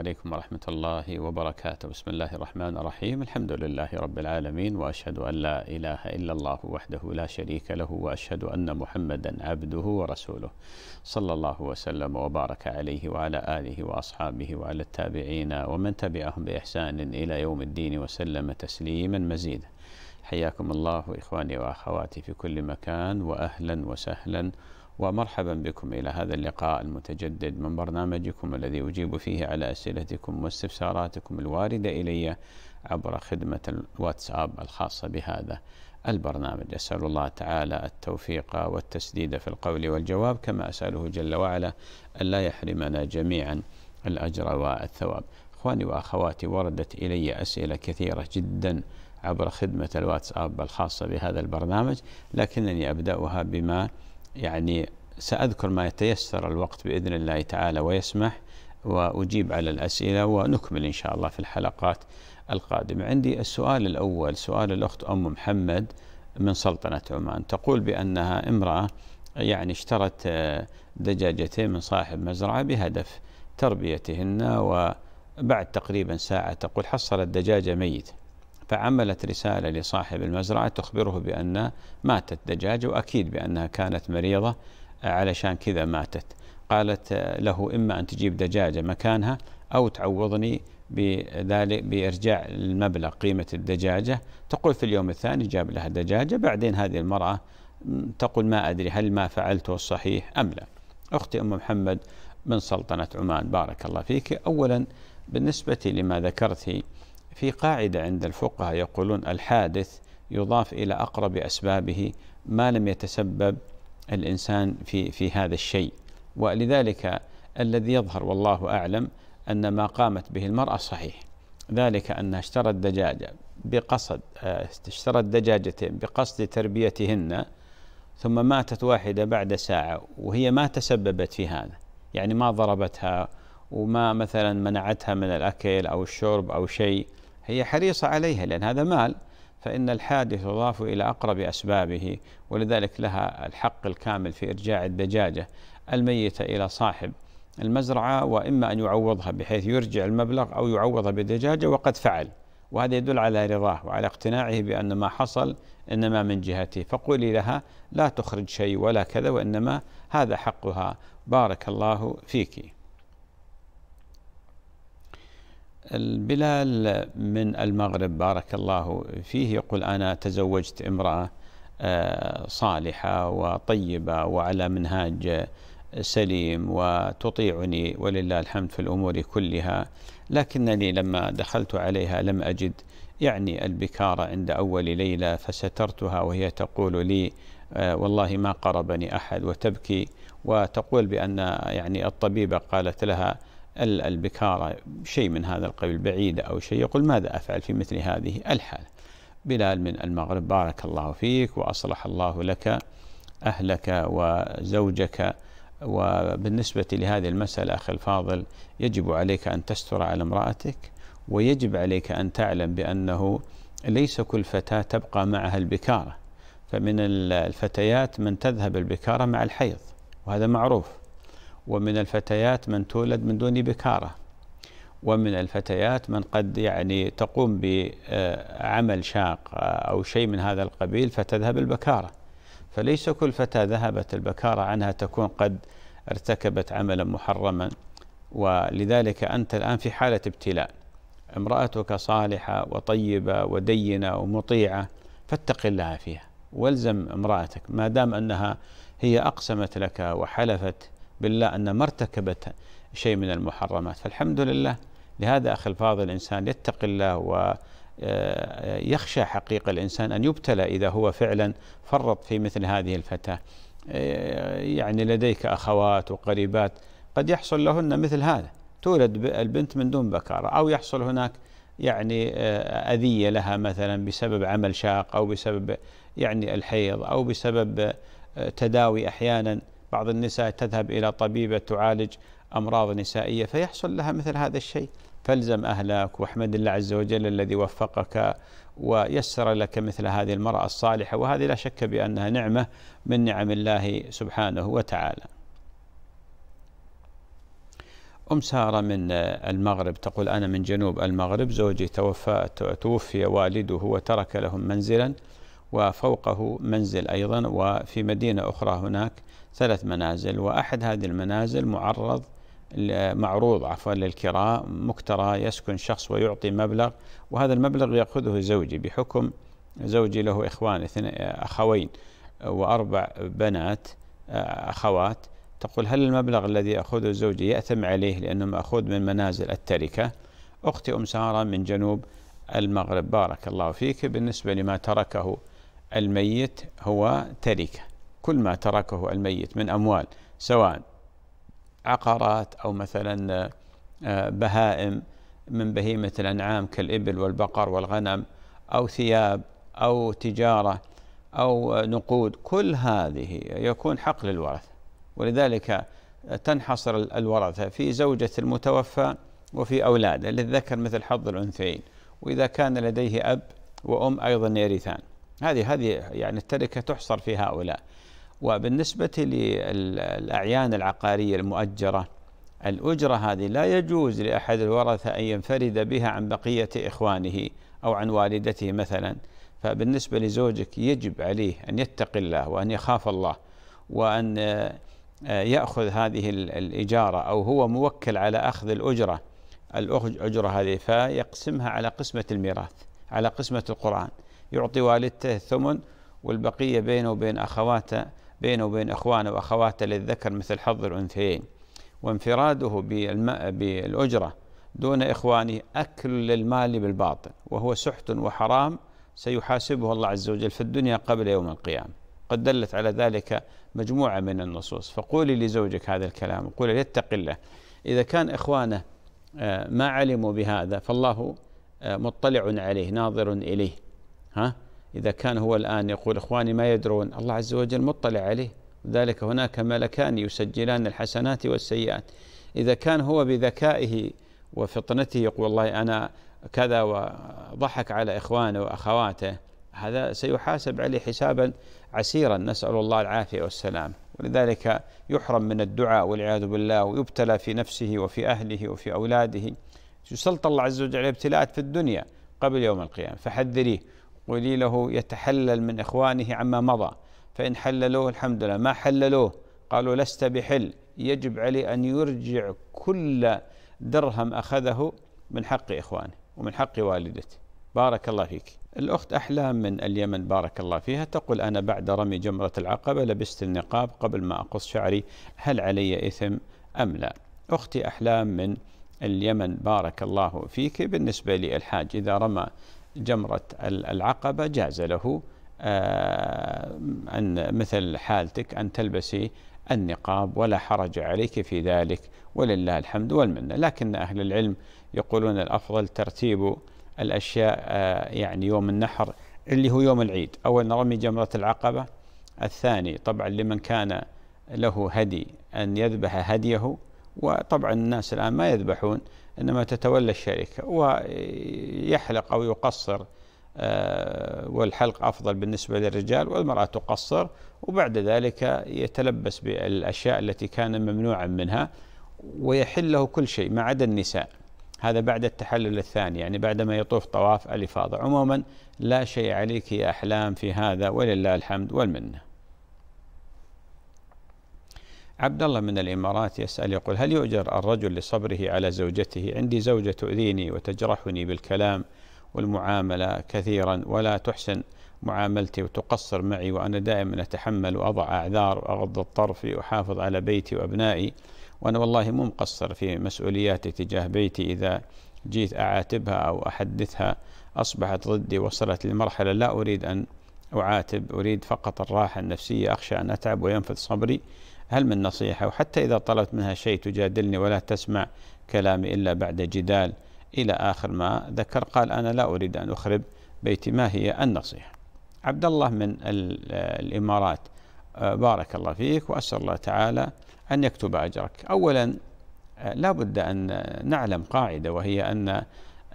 عليكم ورحمة الله وبركاته بسم الله الرحمن الرحيم الحمد لله رب العالمين وأشهد أن لا إله إلا الله وحده لا شريك له وأشهد أن محمدا عبده ورسوله صلى الله وسلم وبارك عليه وعلى آله وأصحابه وعلى التابعين ومن تبعهم بإحسان إلى يوم الدين وسلم تسليما مزيدا حياكم الله إخواني وأخواتي في كل مكان وأهلا وسهلا ومرحبا بكم إلى هذا اللقاء المتجدد من برنامجكم الذي أجيب فيه على أسئلتكم واستفساراتكم الواردة إلي عبر خدمة الواتساب الخاصة بهذا البرنامج أسأل الله تعالى التوفيق والتسديد في القول والجواب كما أسأله جل وعلا ألا يحرمنا جميعا الأجر والثواب إخواني وأخواتي وردت إلي أسئلة كثيرة جدا عبر خدمة الواتساب الخاصة بهذا البرنامج لكنني أبدأها بما يعني سأذكر ما يتيسر الوقت بإذن الله تعالى ويسمح وأجيب على الأسئلة ونكمل إن شاء الله في الحلقات القادمة عندي السؤال الأول سؤال الأخت أم محمد من سلطنة عمان تقول بأنها امرأة يعني اشترت دجاجتين من صاحب مزرعة بهدف تربيتهن وبعد تقريبا ساعة تقول حصلت دجاجة ميتة فعملت رسالة لصاحب المزرعة تخبره بأن ماتت دجاجة وأكيد بأنها كانت مريضة علشان كذا ماتت قالت له إما أن تجيب دجاجة مكانها أو تعوضني بذلك بإرجاع المبلغ قيمة الدجاجة تقول في اليوم الثاني جاب لها دجاجة بعدين هذه المرأة تقول ما أدري هل ما فعلته الصحيح أم لا أختي أم محمد من سلطنة عمان بارك الله فيك أولا بالنسبة لما ذكرت في قاعدة عند الفقهاء يقولون الحادث يضاف إلى أقرب أسبابه ما لم يتسبب الإنسان في في هذا الشيء ولذلك الذي يظهر والله أعلم أن ما قامت به المرأة صحيح ذلك أنها اشترت دجاجة بقصد اشترت دجاجتين بقصد تربيتهن ثم ماتت واحدة بعد ساعة وهي ما تسببت في هذا يعني ما ضربتها وما مثلا منعتها من الأكل أو الشرب أو شيء هي حريصة عليها لأن هذا مال فإن الحادث يضاف إلى أقرب أسبابه ولذلك لها الحق الكامل في إرجاع الدجاجة الميتة إلى صاحب المزرعة وإما أن يعوضها بحيث يرجع المبلغ أو يعوضها بدجاجة وقد فعل وهذا يدل على رضاه وعلى اقتناعه بأن ما حصل إنما من جهته فقولي لها لا تخرج شيء ولا كذا وإنما هذا حقها بارك الله فيك البلال من المغرب بارك الله فيه يقول أنا تزوجت امرأة آه، صالحة وطيبة وعلى منهاج سليم وتطيعني ولله الحمد في الأمور كلها لكنني لما دخلت عليها لم أجد يعني البكارة عند أول ليلة فسترتها وهي تقول لي آه، والله ما قربني أحد وتبكي وتقول بأن يعني الطبيبة قالت لها البكارة شيء من هذا القبيل بعيدة أو شيء يقول ماذا أفعل في مثل هذه الحالة بلال من المغرب بارك الله فيك وأصلح الله لك أهلك وزوجك وبالنسبة لهذه المسألة أخي الفاضل يجب عليك أن تستر على امرأتك ويجب عليك أن تعلم بأنه ليس كل فتاة تبقى معها البكارة فمن الفتيات من تذهب البكارة مع الحيض وهذا معروف ومن الفتيات من تولد من دون بكاره ومن الفتيات من قد يعني تقوم بعمل شاق او شيء من هذا القبيل فتذهب البكاره فليس كل فتاه ذهبت البكاره عنها تكون قد ارتكبت عملا محرما ولذلك انت الان في حاله ابتلاء امراتك صالحه وطيبه ودينه ومطيعه فاتق الله فيها والزم امراتك ما دام انها هي اقسمت لك وحلفت بالله أن ما ارتكبت شيء من المحرمات فالحمد لله لهذا أخي الفاضل الإنسان يتقي الله و آه، يخشى حقيقة الإنسان أن يبتلى إذا هو فعلا فرط في مثل هذه الفتاة آه، يعني لديك أخوات وقريبات قد يحصل لهن مثل هذا تولد البنت من دون بكارة أو يحصل هناك يعني آه، أذية لها مثلا بسبب عمل شاق أو بسبب يعني الحيض أو بسبب تداوي أحيانا بعض النساء تذهب إلى طبيبة تعالج أمراض نسائية فيحصل لها مثل هذا الشيء فالزم أهلك واحمد الله عز وجل الذي وفقك ويسر لك مثل هذه المرأة الصالحة وهذه لا شك بأنها نعمة من نعم الله سبحانه وتعالى أم سارة من المغرب تقول أنا من جنوب المغرب زوجي توفى توفي والده وترك لهم منزلا وفوقه منزل أيضا وفي مدينة أخرى هناك ثلاث منازل وأحد هذه المنازل معرض معروض عفوا للكراء مكترى يسكن شخص ويعطي مبلغ وهذا المبلغ يأخذه زوجي بحكم زوجي له إخوان أخوين وأربع بنات أخوات تقول هل المبلغ الذي يأخذه زوجي يأثم عليه لأنه مأخوذ من منازل التركة أختي أم سارة من جنوب المغرب بارك الله فيك بالنسبة لما تركه الميت هو تركة كل ما تركه الميت من أموال سواء عقارات أو مثلا آه، بهائم من بهيمة الأنعام كالإبل والبقر والغنم أو ثياب أو تجارة أو نقود كل هذه يكون حق للورثة ولذلك تنحصر الورثة في زوجة المتوفى وفي أولاده للذكر مثل حظ الأنثيين وإذا كان لديه أب وأم أيضا يرثان هذه هذه يعني التركة تحصر في هؤلاء وبالنسبة للأعيان العقارية المؤجرة الأجرة هذه لا يجوز لأحد الورثة أن ينفرد بها عن بقية إخوانه أو عن والدته مثلا فبالنسبة لزوجك يجب عليه أن يتقي الله وأن يخاف الله وأن آه، يأخذ هذه الإجارة أو هو موكل على أخذ الأجرة الأجرة هذه فيقسمها على قسمة الميراث على قسمة القرآن يعطي والدته الثمن والبقية بينه وبين أخواته بينه وبين إخوانه وأخواته للذكر مثل حظ الأنثيين وانفراده بالأجرة دون إخوانه أكل للمال بالباطل وهو سحت وحرام سيحاسبه الله عز وجل في الدنيا قبل يوم القيامة قد دلت على ذلك مجموعة من النصوص فقولي لزوجك هذا الكلام قولي يتق الله إذا كان إخوانه آه، ما علموا بهذا فالله آه، مطلع عليه ناظر إليه ها إذا كان هو الآن يقول إخواني ما يدرون الله عز وجل مطلع عليه ذلك هناك ملكان يسجلان الحسنات والسيئات إذا كان هو بذكائه وفطنته يقول والله أنا كذا وضحك على إخوانه وأخواته هذا سيحاسب عليه حسابا عسيرا نسأل الله العافية والسلام ولذلك يحرم من الدعاء والعياذ بالله ويبتلى في نفسه وفي أهله وفي أولاده يسلط الله عز وجل ابتلاءات في الدنيا قبل يوم القيامة فحذريه قولي له يتحلل من إخوانه عما مضى فإن حللوه الحمد لله ما حللوه قالوا لست بحل يجب عليه أن يرجع كل درهم أخذه من حق إخوانه ومن حق والدته بارك الله فيك الأخت أحلام من اليمن بارك الله فيها تقول أنا بعد رمي جمرة العقبة لبست النقاب قبل ما أقص شعري هل علي إثم أم لا أختي أحلام من اليمن بارك الله فيك بالنسبة للحاج إذا رمى جمرة العقبة جاز له آه، أن مثل حالتك أن تلبسي النقاب ولا حرج عليك في ذلك ولله الحمد والمنة لكن أهل العلم يقولون الأفضل ترتيب الأشياء آه، يعني يوم النحر اللي هو يوم العيد أول نرمي جمرة العقبة الثاني طبعا لمن كان له هدي أن يذبح هديه وطبعا الناس الآن ما يذبحون إنما تتولى الشركة ويحلق أو يقصر آه، والحلق أفضل بالنسبة للرجال والمرأة تقصر وبعد ذلك يتلبس بالأشياء التي كان ممنوعا منها ويحل له كل شيء ما عدا النساء هذا بعد التحلل الثاني يعني بعدما يطوف طواف الإفاضة عموما لا شيء عليك يا أحلام في هذا ولله الحمد والمنه عبد الله من الإمارات يسأل يقول هل يؤجر الرجل لصبره على زوجته عندي زوجة تؤذيني وتجرحني بالكلام والمعاملة كثيرا ولا تحسن معاملتي وتقصر معي وأنا دائما أتحمل وأضع أعذار وأغض الطرف وأحافظ على بيتي وأبنائي وأنا والله مو مقصر في مسؤولياتي تجاه بيتي إذا جيت أعاتبها أو أحدثها أصبحت ضدي وصلت لمرحلة لا أريد أن أعاتب أريد فقط الراحة النفسية أخشى أن أتعب وينفذ صبري هل من نصيحة وحتى إذا طلبت منها شيء تجادلني ولا تسمع كلامي إلا بعد جدال إلى آخر ما ذكر قال أنا لا أريد أن أخرب بيتي ما هي النصيحة عبد الله من الإمارات آه، بارك الله فيك وأسأل الله تعالى أن يكتب أجرك أولا آه، لا بد أن نعلم قاعدة وهي أن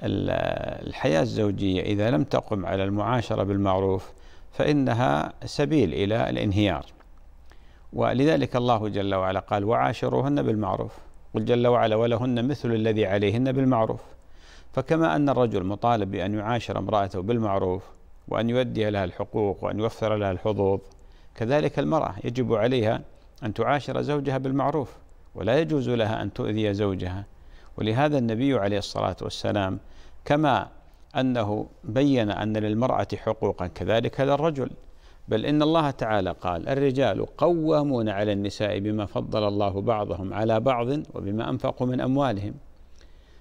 الحياة الزوجية إذا لم تقم على المعاشرة بالمعروف فإنها سبيل إلى الانهيار ولذلك الله جل وعلا قال وعاشروهن بالمعروف قل جل وعلا ولهن مثل الذي عليهن بالمعروف فكما أن الرجل مطالب بأن يعاشر امرأته بالمعروف وأن يؤدي لها الحقوق وأن يوفر لها الحظوظ كذلك المرأة يجب عليها أن تعاشر زوجها بالمعروف ولا يجوز لها أن تؤذي زوجها ولهذا النبي عليه الصلاة والسلام كما أنه بين أن للمرأة حقوقا كذلك للرجل بل إن الله تعالى قال الرجال قوامون على النساء بما فضل الله بعضهم على بعض وبما أنفقوا من أموالهم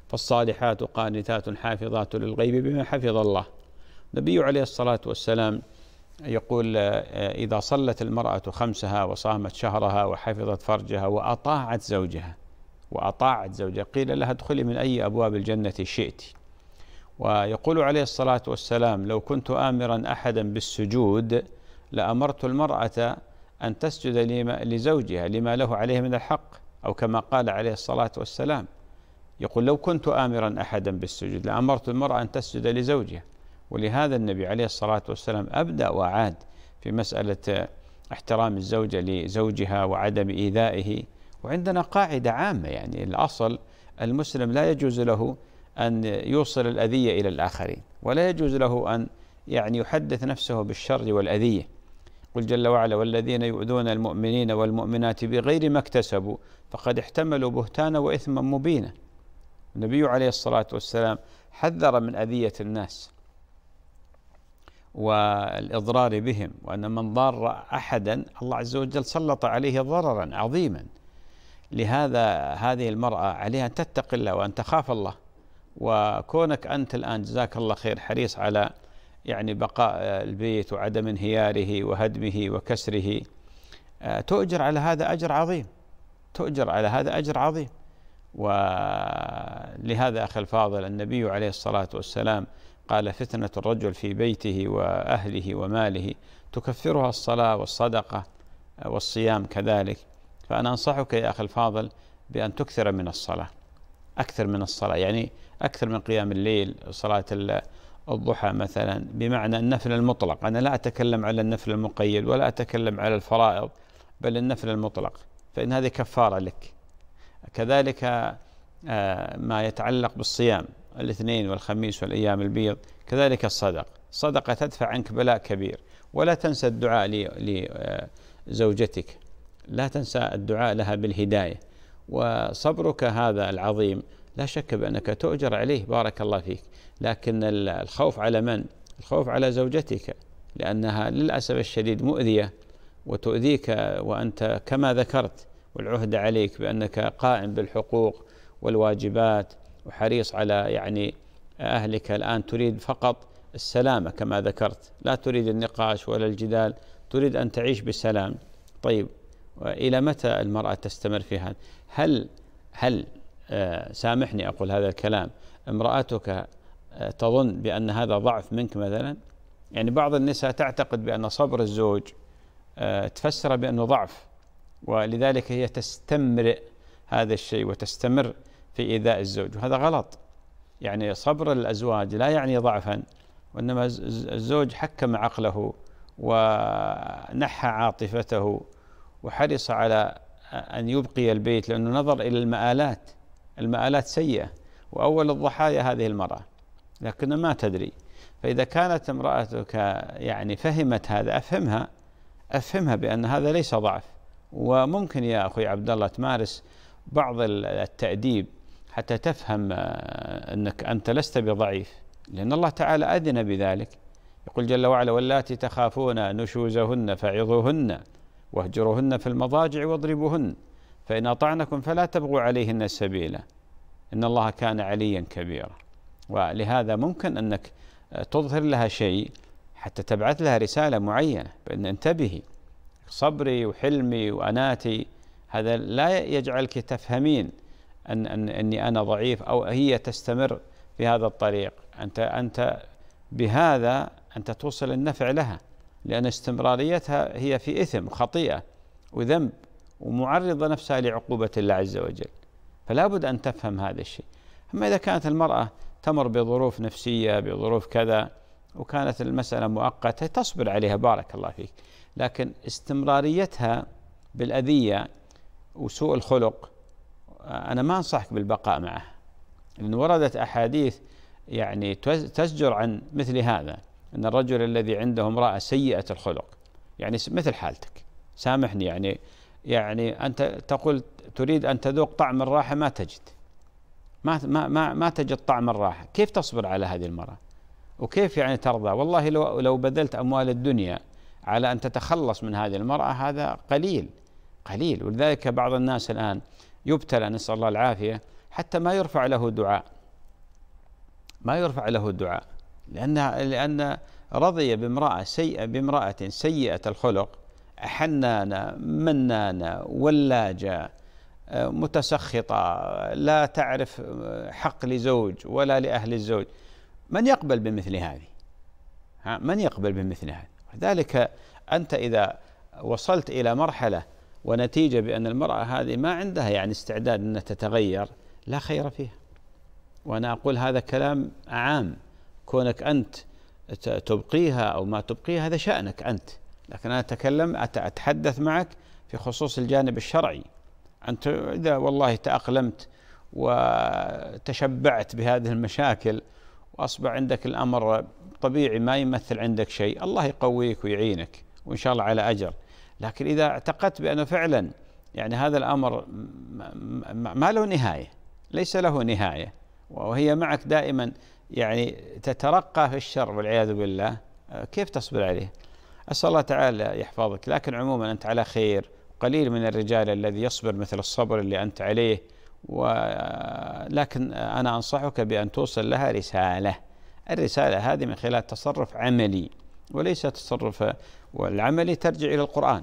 فالصالحات قانتات حافظات للغيب بما حفظ الله النبي عليه الصلاة والسلام يقول إذا صلت المرأة خمسها وصامت شهرها وحفظت فرجها وأطاعت زوجها وأطاعت زوجها قيل لها ادخلي من أي أبواب الجنة شئت ويقول عليه الصلاة والسلام لو كنت آمرا أحدا بالسجود لأمرت المرأة أن تسجد لزوجها لما له عليه من الحق أو كما قال عليه الصلاة والسلام يقول لو كنت آمرا أحدا بالسجود لأمرت المرأة أن تسجد لزوجها ولهذا النبي عليه الصلاة والسلام أبدأ وعاد في مسألة احترام الزوجة لزوجها وعدم إيذائه وعندنا قاعدة عامة يعني الأصل المسلم لا يجوز له أن يوصل الأذية إلى الآخرين ولا يجوز له أن يعني يحدث نفسه بالشر والأذية يقول جل وعلا والذين يؤذون المؤمنين والمؤمنات بغير ما اكتسبوا فقد احتملوا بهتانا وإثما مبينا النبي عليه الصلاة والسلام حذر من أذية الناس والإضرار بهم وأن من ضار أحدا الله عز وجل سلط عليه ضررا عظيما لهذا هذه المرأة عليها أن تتقي الله وأن تخاف الله وكونك أنت الآن جزاك الله خير حريص على يعني بقاء البيت وعدم انهياره وهدمه وكسره آه، تؤجر على هذا أجر عظيم تؤجر على هذا أجر عظيم ولهذا أخي الفاضل النبي عليه الصلاة والسلام قال فتنة الرجل في بيته وأهله وماله تكفرها الصلاة والصدقة آه، والصيام كذلك فأنا أنصحك يا أخي الفاضل بأن تكثر من الصلاة أكثر من الصلاة يعني أكثر من قيام الليل صلاة الضحى مثلا بمعنى النفل المطلق أنا لا أتكلم على النفل المقيد ولا أتكلم على الفرائض بل النفل المطلق فإن هذه كفارة لك كذلك آه، ما يتعلق بالصيام الاثنين والخميس والأيام البيض كذلك الصدق الصدقة تدفع عنك بلاء كبير ولا تنسى الدعاء لزوجتك آه، لا تنسى الدعاء لها بالهداية وصبرك هذا العظيم لا شك بأنك تؤجر عليه بارك الله فيك لكن الخوف على من؟ الخوف على زوجتك لأنها للأسف الشديد مؤذية وتؤذيك وأنت كما ذكرت والعهد عليك بأنك قائم بالحقوق والواجبات وحريص على يعني أهلك الآن تريد فقط السلامة كما ذكرت لا تريد النقاش ولا الجدال تريد أن تعيش بسلام طيب إلى متى المرأة تستمر في هذا هل هل آه، سامحني أقول هذا الكلام امرأتك تظن بأن هذا ضعف منك مثلا يعني بعض النساء تعتقد بأن صبر الزوج آه، تفسر بأنه ضعف ولذلك هي تستمرئ هذا الشيء وتستمر في إيذاء الزوج وهذا غلط يعني صبر الأزواج لا يعني ضعفا وإنما الزوج حكم عقله ونحى عاطفته وحرص على أن يبقي البيت لأنه نظر إلى المآلات المآلات سيئة وأول الضحايا هذه المرأة لكن ما تدري فإذا كانت امرأتك يعني فهمت هذا أفهمها أفهمها بأن هذا ليس ضعف وممكن يا أخوي عبد الله تمارس بعض التأديب حتى تفهم آه، أنك أنت لست بضعيف لأن الله تعالى أذن بذلك يقول جل وعلا واللاتي تخافون نشوزهن فعظوهن واهجروهن في المضاجع واضربوهن فإن أطعنكم فلا تبغوا عليهن سبيلا إن الله كان عليا كبيرا ولهذا ممكن أنك تظهر لها شيء حتى تبعث لها رسالة معينة بأن انتبهي صبري وحلمي وأناتي هذا لا يجعلك تفهمين أن, أن أني أنا ضعيف أو هي تستمر في هذا الطريق أنت أنت بهذا أنت توصل النفع لها لأن استمراريتها هي في إثم خطيئة وذنب ومعرضة نفسها لعقوبة الله عز وجل فلا بد أن تفهم هذا الشيء أما إذا كانت المرأة تمر بظروف نفسية بظروف كذا وكانت المسألة مؤقتة تصبر عليها بارك الله فيك لكن استمراريتها بالأذية وسوء الخلق أنا ما أنصحك بالبقاء معه لأن وردت أحاديث يعني تزجر عن مثل هذا أن الرجل الذي عنده امرأة سيئة الخلق يعني مثل حالتك سامحني يعني يعني أنت تقول تريد أن تذوق طعم الراحة ما تجد ما ما ما تجد طعم الراحه، كيف تصبر على هذه المراه؟ وكيف يعني ترضى؟ والله لو لو بذلت اموال الدنيا على ان تتخلص من هذه المراه هذا قليل قليل ولذلك بعض الناس الان يبتلى نسال الله العافيه حتى ما يرفع له دعاء ما يرفع له دعاء لأن لأن رضي بامرأة سيئة بامرأة سيئة الخلق حنانة منانة ولاجة متسخطة لا تعرف حق لزوج ولا لأهل الزوج من يقبل بمثل هذه من يقبل بمثل هذا ذلك أنت إذا وصلت إلى مرحلة ونتيجة بأن المرأة هذه ما عندها يعني استعداد أن تتغير لا خير فيها وأنا أقول هذا كلام عام كونك أنت تبقيها أو ما تبقيها هذا شأنك أنت لكن أنا أتكلم أتحدث معك في خصوص الجانب الشرعي أنت إذا والله تأقلمت وتشبعت بهذه المشاكل وأصبح عندك الأمر طبيعي ما يمثل عندك شيء الله يقويك ويعينك وإن شاء الله على أجر لكن إذا اعتقدت بأنه فعلا يعني هذا الأمر ما له نهاية ليس له نهاية وهي معك دائما يعني تترقى في الشر والعياذ بالله كيف تصبر عليه أسأل الله تعالى يحفظك لكن عموما أنت على خير قليل من الرجال الذي يصبر مثل الصبر اللي أنت عليه ولكن أنا أنصحك بأن توصل لها رسالة الرسالة هذه من خلال تصرف عملي وليس تصرف والعملي ترجع إلى القرآن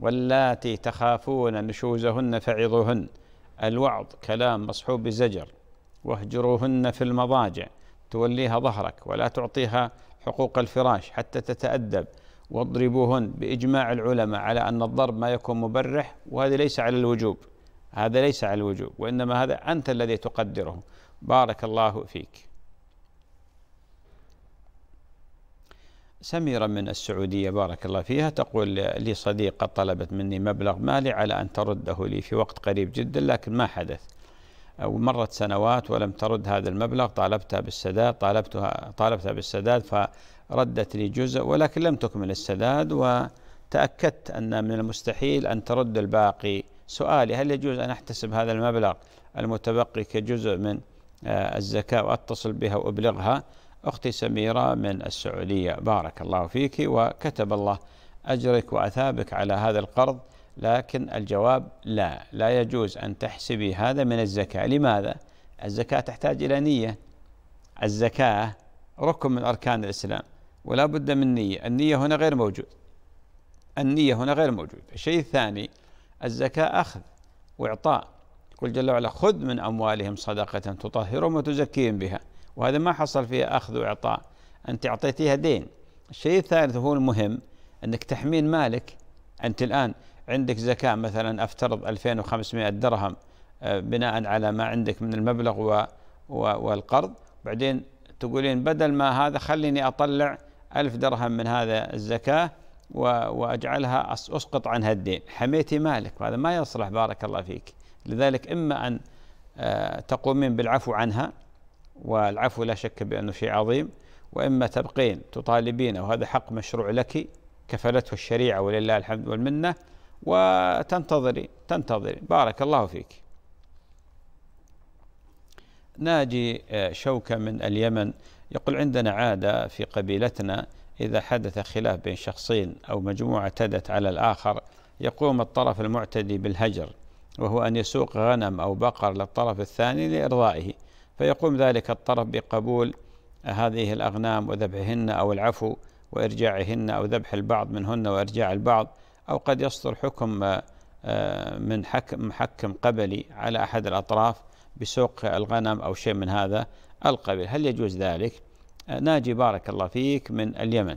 واللاتي تخافون نشوزهن فعظوهن الوعظ كلام مصحوب بزجر واهجروهن في المضاجع توليها ظهرك ولا تعطيها حقوق الفراش حتى تتأدب واضربوهن بإجماع العلماء على أن الضرب ما يكون مبرح وهذا ليس على الوجوب هذا ليس على الوجوب وإنما هذا أنت الذي تقدره بارك الله فيك سميرة من السعودية بارك الله فيها تقول لي صديقة طلبت مني مبلغ مالي على أن ترده لي في وقت قريب جدا لكن ما حدث أو مرت سنوات ولم ترد هذا المبلغ طالبتها بالسداد طالبتها طالبتها بالسداد ردت لي جزء ولكن لم تكمل السداد وتأكدت أن من المستحيل أن ترد الباقي سؤالي هل يجوز أن أحتسب هذا المبلغ المتبقي كجزء من آه، الزكاة وأتصل بها وأبلغها أختي سميرة من السعودية بارك الله فيك وكتب الله أجرك وأثابك على هذا القرض لكن الجواب لا لا يجوز أن تحسبي هذا من الزكاة لماذا؟ الزكاة تحتاج إلى نية الزكاة ركن من أركان الإسلام ولا بد من نية النية هنا غير موجود النية هنا غير موجود الشيء الثاني الزكاة أخذ وإعطاء يقول جل وعلا خذ من أموالهم صدقة تطهرهم وتزكيهم بها وهذا ما حصل فيها أخذ وإعطاء أنت أعطيتيها دين الشيء الثالث هو المهم أنك تحمين مالك أنت الآن عندك زكاة مثلا أفترض 2500 درهم آه، بناء على ما عندك من المبلغ والقرض بعدين تقولين بدل ما هذا خليني أطلع ألف درهم من هذا الزكاة وأجعلها أسقط عنها الدين حميتي مالك وهذا ما يصلح بارك الله فيك لذلك إما أن آه، تقومين بالعفو عنها والعفو لا شك بأنه شيء عظيم وإما تبقين تطالبين وهذا حق مشروع لك كفلته الشريعة ولله الحمد والمنة وتنتظري تنتظري بارك الله فيك ناجي آه، شوكة من اليمن يقول عندنا عادة في قبيلتنا إذا حدث خلاف بين شخصين أو مجموعة اعتدت على الآخر يقوم الطرف المعتدي بالهجر وهو أن يسوق غنم أو بقر للطرف الثاني لإرضائه فيقوم ذلك الطرف بقبول هذه الأغنام وذبحهن أو العفو وإرجاعهن أو ذبح البعض منهن وإرجاع البعض أو قد يصدر حكم آه، من حكم محكم قبلي على أحد الأطراف بسوق الغنم أو شيء من هذا القبيل هل يجوز ذلك آه، ناجي بارك الله فيك من اليمن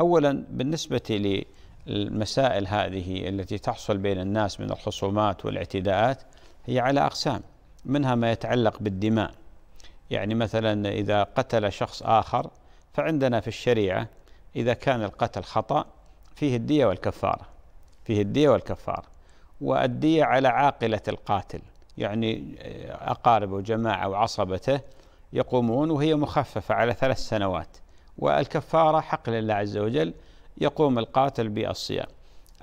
أولا بالنسبة للمسائل هذه التي تحصل بين الناس من الخصومات والاعتداءات هي على أقسام منها ما يتعلق بالدماء يعني مثلا إذا قتل شخص آخر فعندنا في الشريعة إذا كان القتل خطأ فيه الدية والكفارة فيه الدية والكفارة والدية على عاقلة القاتل يعني آه، أقاربه وجماعة وعصبته يقومون وهي مخففة على ثلاث سنوات والكفارة حق لله عز وجل يقوم القاتل بالصيام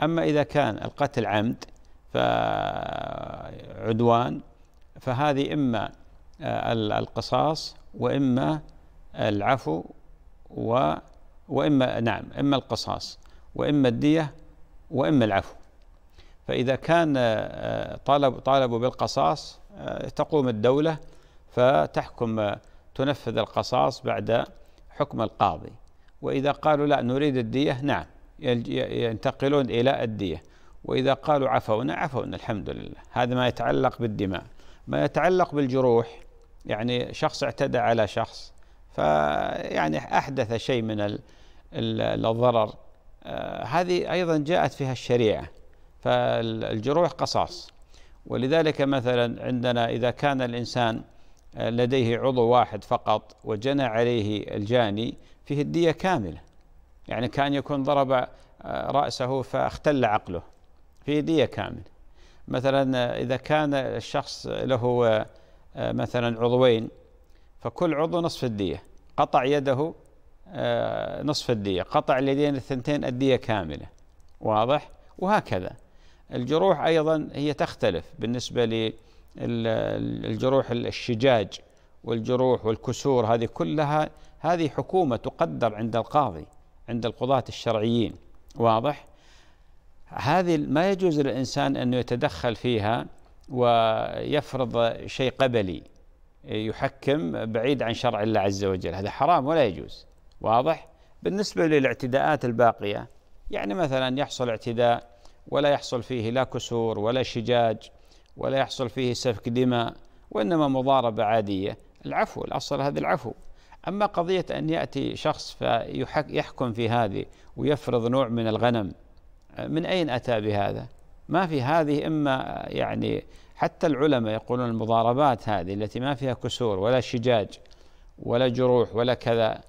أما إذا كان القتل عمد فعدوان فهذه إما القصاص وإما العفو و وإما نعم إما القصاص وإما الدية وإما العفو فإذا كان آه، طالب طالبوا بالقصاص آه، تقوم الدولة فتحكم تنفذ القصاص بعد حكم القاضي وإذا قالوا لا نريد الدية نعم ينتقلون إلى الدية وإذا قالوا عفونا عفونا الحمد لله هذا ما يتعلق بالدماء ما يتعلق بالجروح يعني شخص اعتدى على شخص فيعني أحدث شيء من ال ال الضرر آه، هذه أيضا جاءت فيها الشريعة فالجروح قصاص ولذلك مثلا عندنا إذا كان الإنسان لديه عضو واحد فقط وجنى عليه الجاني فيه الدية كاملة يعني كان يكون ضرب آه، رأسه فاختل عقله فيه دية كاملة مثلا آه، إذا كان الشخص له آه، مثلا عضوين فكل عضو نصف الدية قطع يده نصف الدية قطع اليدين الثنتين الدية كاملة واضح وهكذا الجروح أيضا هي تختلف بالنسبة الجروح الشجاج والجروح والكسور هذه كلها هذه حكومة تقدر عند القاضي عند القضاة الشرعيين واضح هذه ما يجوز للإنسان أنه يتدخل فيها ويفرض شيء قبلي يحكم بعيد عن شرع الله عز وجل هذا حرام ولا يجوز واضح بالنسبة للاعتداءات الباقية يعني مثلا يحصل اعتداء ولا يحصل فيه لا كسور ولا شجاج ولا يحصل فيه سفك دماء وإنما مضاربة عادية العفو الأصل هذا العفو أما قضية أن يأتي شخص فيحكم في هذه ويفرض نوع من الغنم من أين أتى بهذا ما في هذه إما يعني حتى العلماء يقولون المضاربات هذه التي ما فيها كسور ولا شجاج ولا جروح ولا كذا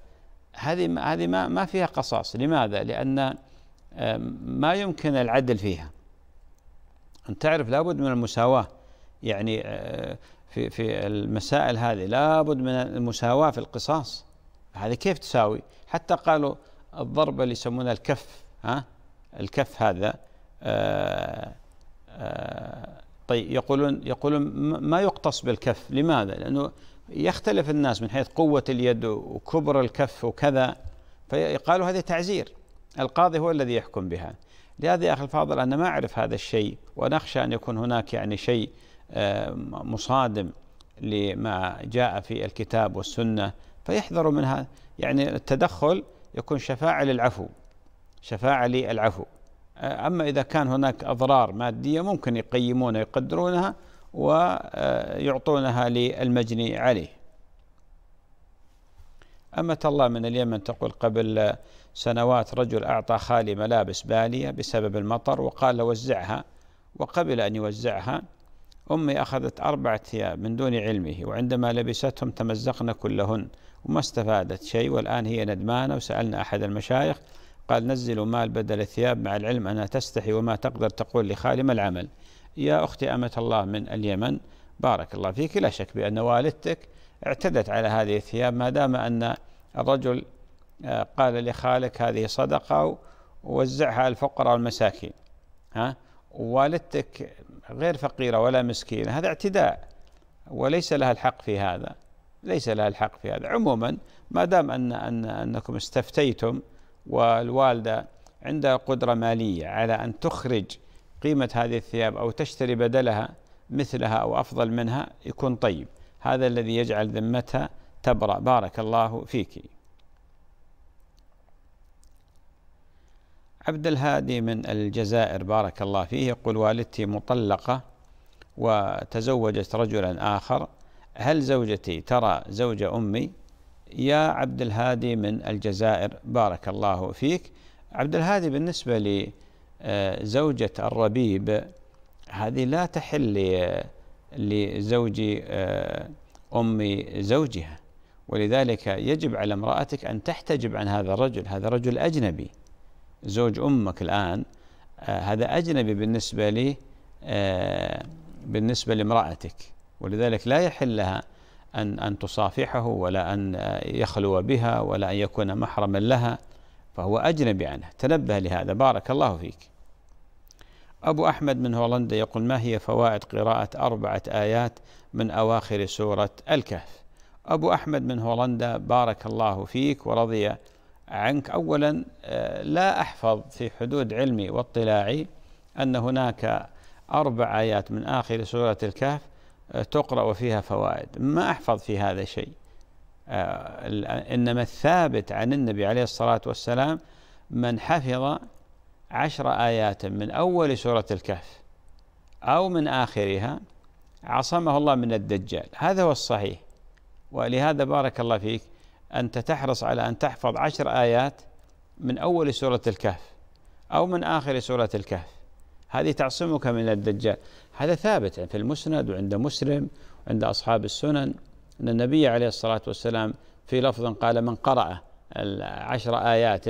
هذه هذه ما ما فيها قصاص لماذا؟ لأن ما يمكن العدل فيها أن تعرف لابد من المساواة يعني آه، في في المسائل هذه لابد من المساواة في القصاص هذا كيف تساوي حتى قالوا الضربة اللي يسمونها الكف ها الكف هذا آه، آه، طيب يقولون يقولون ما يقتص بالكف لماذا لأنه يختلف الناس من حيث قوة اليد وكبر الكف وكذا فقالوا هذا تعزير القاضي هو الذي يحكم بها لهذا يا أخي الفاضل أنا ما أعرف هذا الشيء ونخشى أن يكون هناك يعني شيء آه، مصادم لما جاء في الكتاب والسنة فيحذروا منها يعني التدخل يكون شفاعة للعفو شفاعة للعفو آه، أما إذا كان هناك أضرار مادية ممكن يقيمونها يقدرونها ويعطونها آه، للمجني عليه أمة الله من اليمن تقول قبل سنوات رجل أعطى خالي ملابس بالية بسبب المطر وقال وزعها وقبل أن يوزعها أمي أخذت أربعة ثياب من دون علمه وعندما لبستهم تمزقنا كلهن وما استفادت شيء والآن هي ندمانة وسألنا أحد المشايخ قال نزلوا مال بدل الثياب مع العلم أنها تستحي وما تقدر تقول لخالي ما العمل يا أختي أمة الله من اليمن بارك الله فيك لا شك بأن والدتك اعتدت على هذه الثياب ما دام أن الرجل آه، قال لخالك هذه صدقة ووزعها الفقراء والمساكين ها والدتك غير فقيرة ولا مسكينة هذا اعتداء وليس لها الحق في هذا ليس لها الحق في هذا عموما ما دام أن, أن أنكم استفتيتم والوالدة عندها قدرة مالية على أن تخرج قيمة هذه الثياب أو تشتري بدلها مثلها أو أفضل منها يكون طيب هذا الذي يجعل ذمتها تبرأ بارك الله فيك عبد الهادي من الجزائر بارك الله فيه يقول والدتي مطلقة وتزوجت رجلا آخر هل زوجتي ترى زوج أمي يا عبد الهادي من الجزائر بارك الله فيك عبد الهادي بالنسبة لزوجة آه، الربيب هذه لا تحل لزوج آه، أم زوجها ولذلك يجب على امرأتك أن تحتجب عن هذا الرجل هذا رجل أجنبي زوج امك الان آه، هذا اجنبي بالنسبه لي آه، بالنسبه لامراتك ولذلك لا يحل لها ان ان تصافحه ولا ان آه، يخلو بها ولا ان يكون محرما لها فهو اجنبي عنها تنبه لهذا بارك الله فيك. ابو احمد من هولندا يقول ما هي فوائد قراءه اربعه ايات من اواخر سوره الكهف؟ ابو احمد من هولندا بارك الله فيك ورضي عنك أولا آه، لا أحفظ في حدود علمي واطلاعي أن هناك أربع آيات من آخر سورة الكهف آه، تقرأ وفيها فوائد ما أحفظ في هذا شيء آه، إنما الثابت عن النبي عليه الصلاة والسلام من حفظ عشر آيات من أول سورة الكهف أو من آخرها عصمه الله من الدجال هذا هو الصحيح ولهذا بارك الله فيك أنت تحرص على أن تحفظ عشر آيات من أول سورة الكهف أو من آخر سورة الكهف هذه تعصمك من الدجال هذا ثابت في المسند وعند مسلم وعند أصحاب السنن أن النبي عليه الصلاة والسلام في لفظ قال من قرأ عشر آيات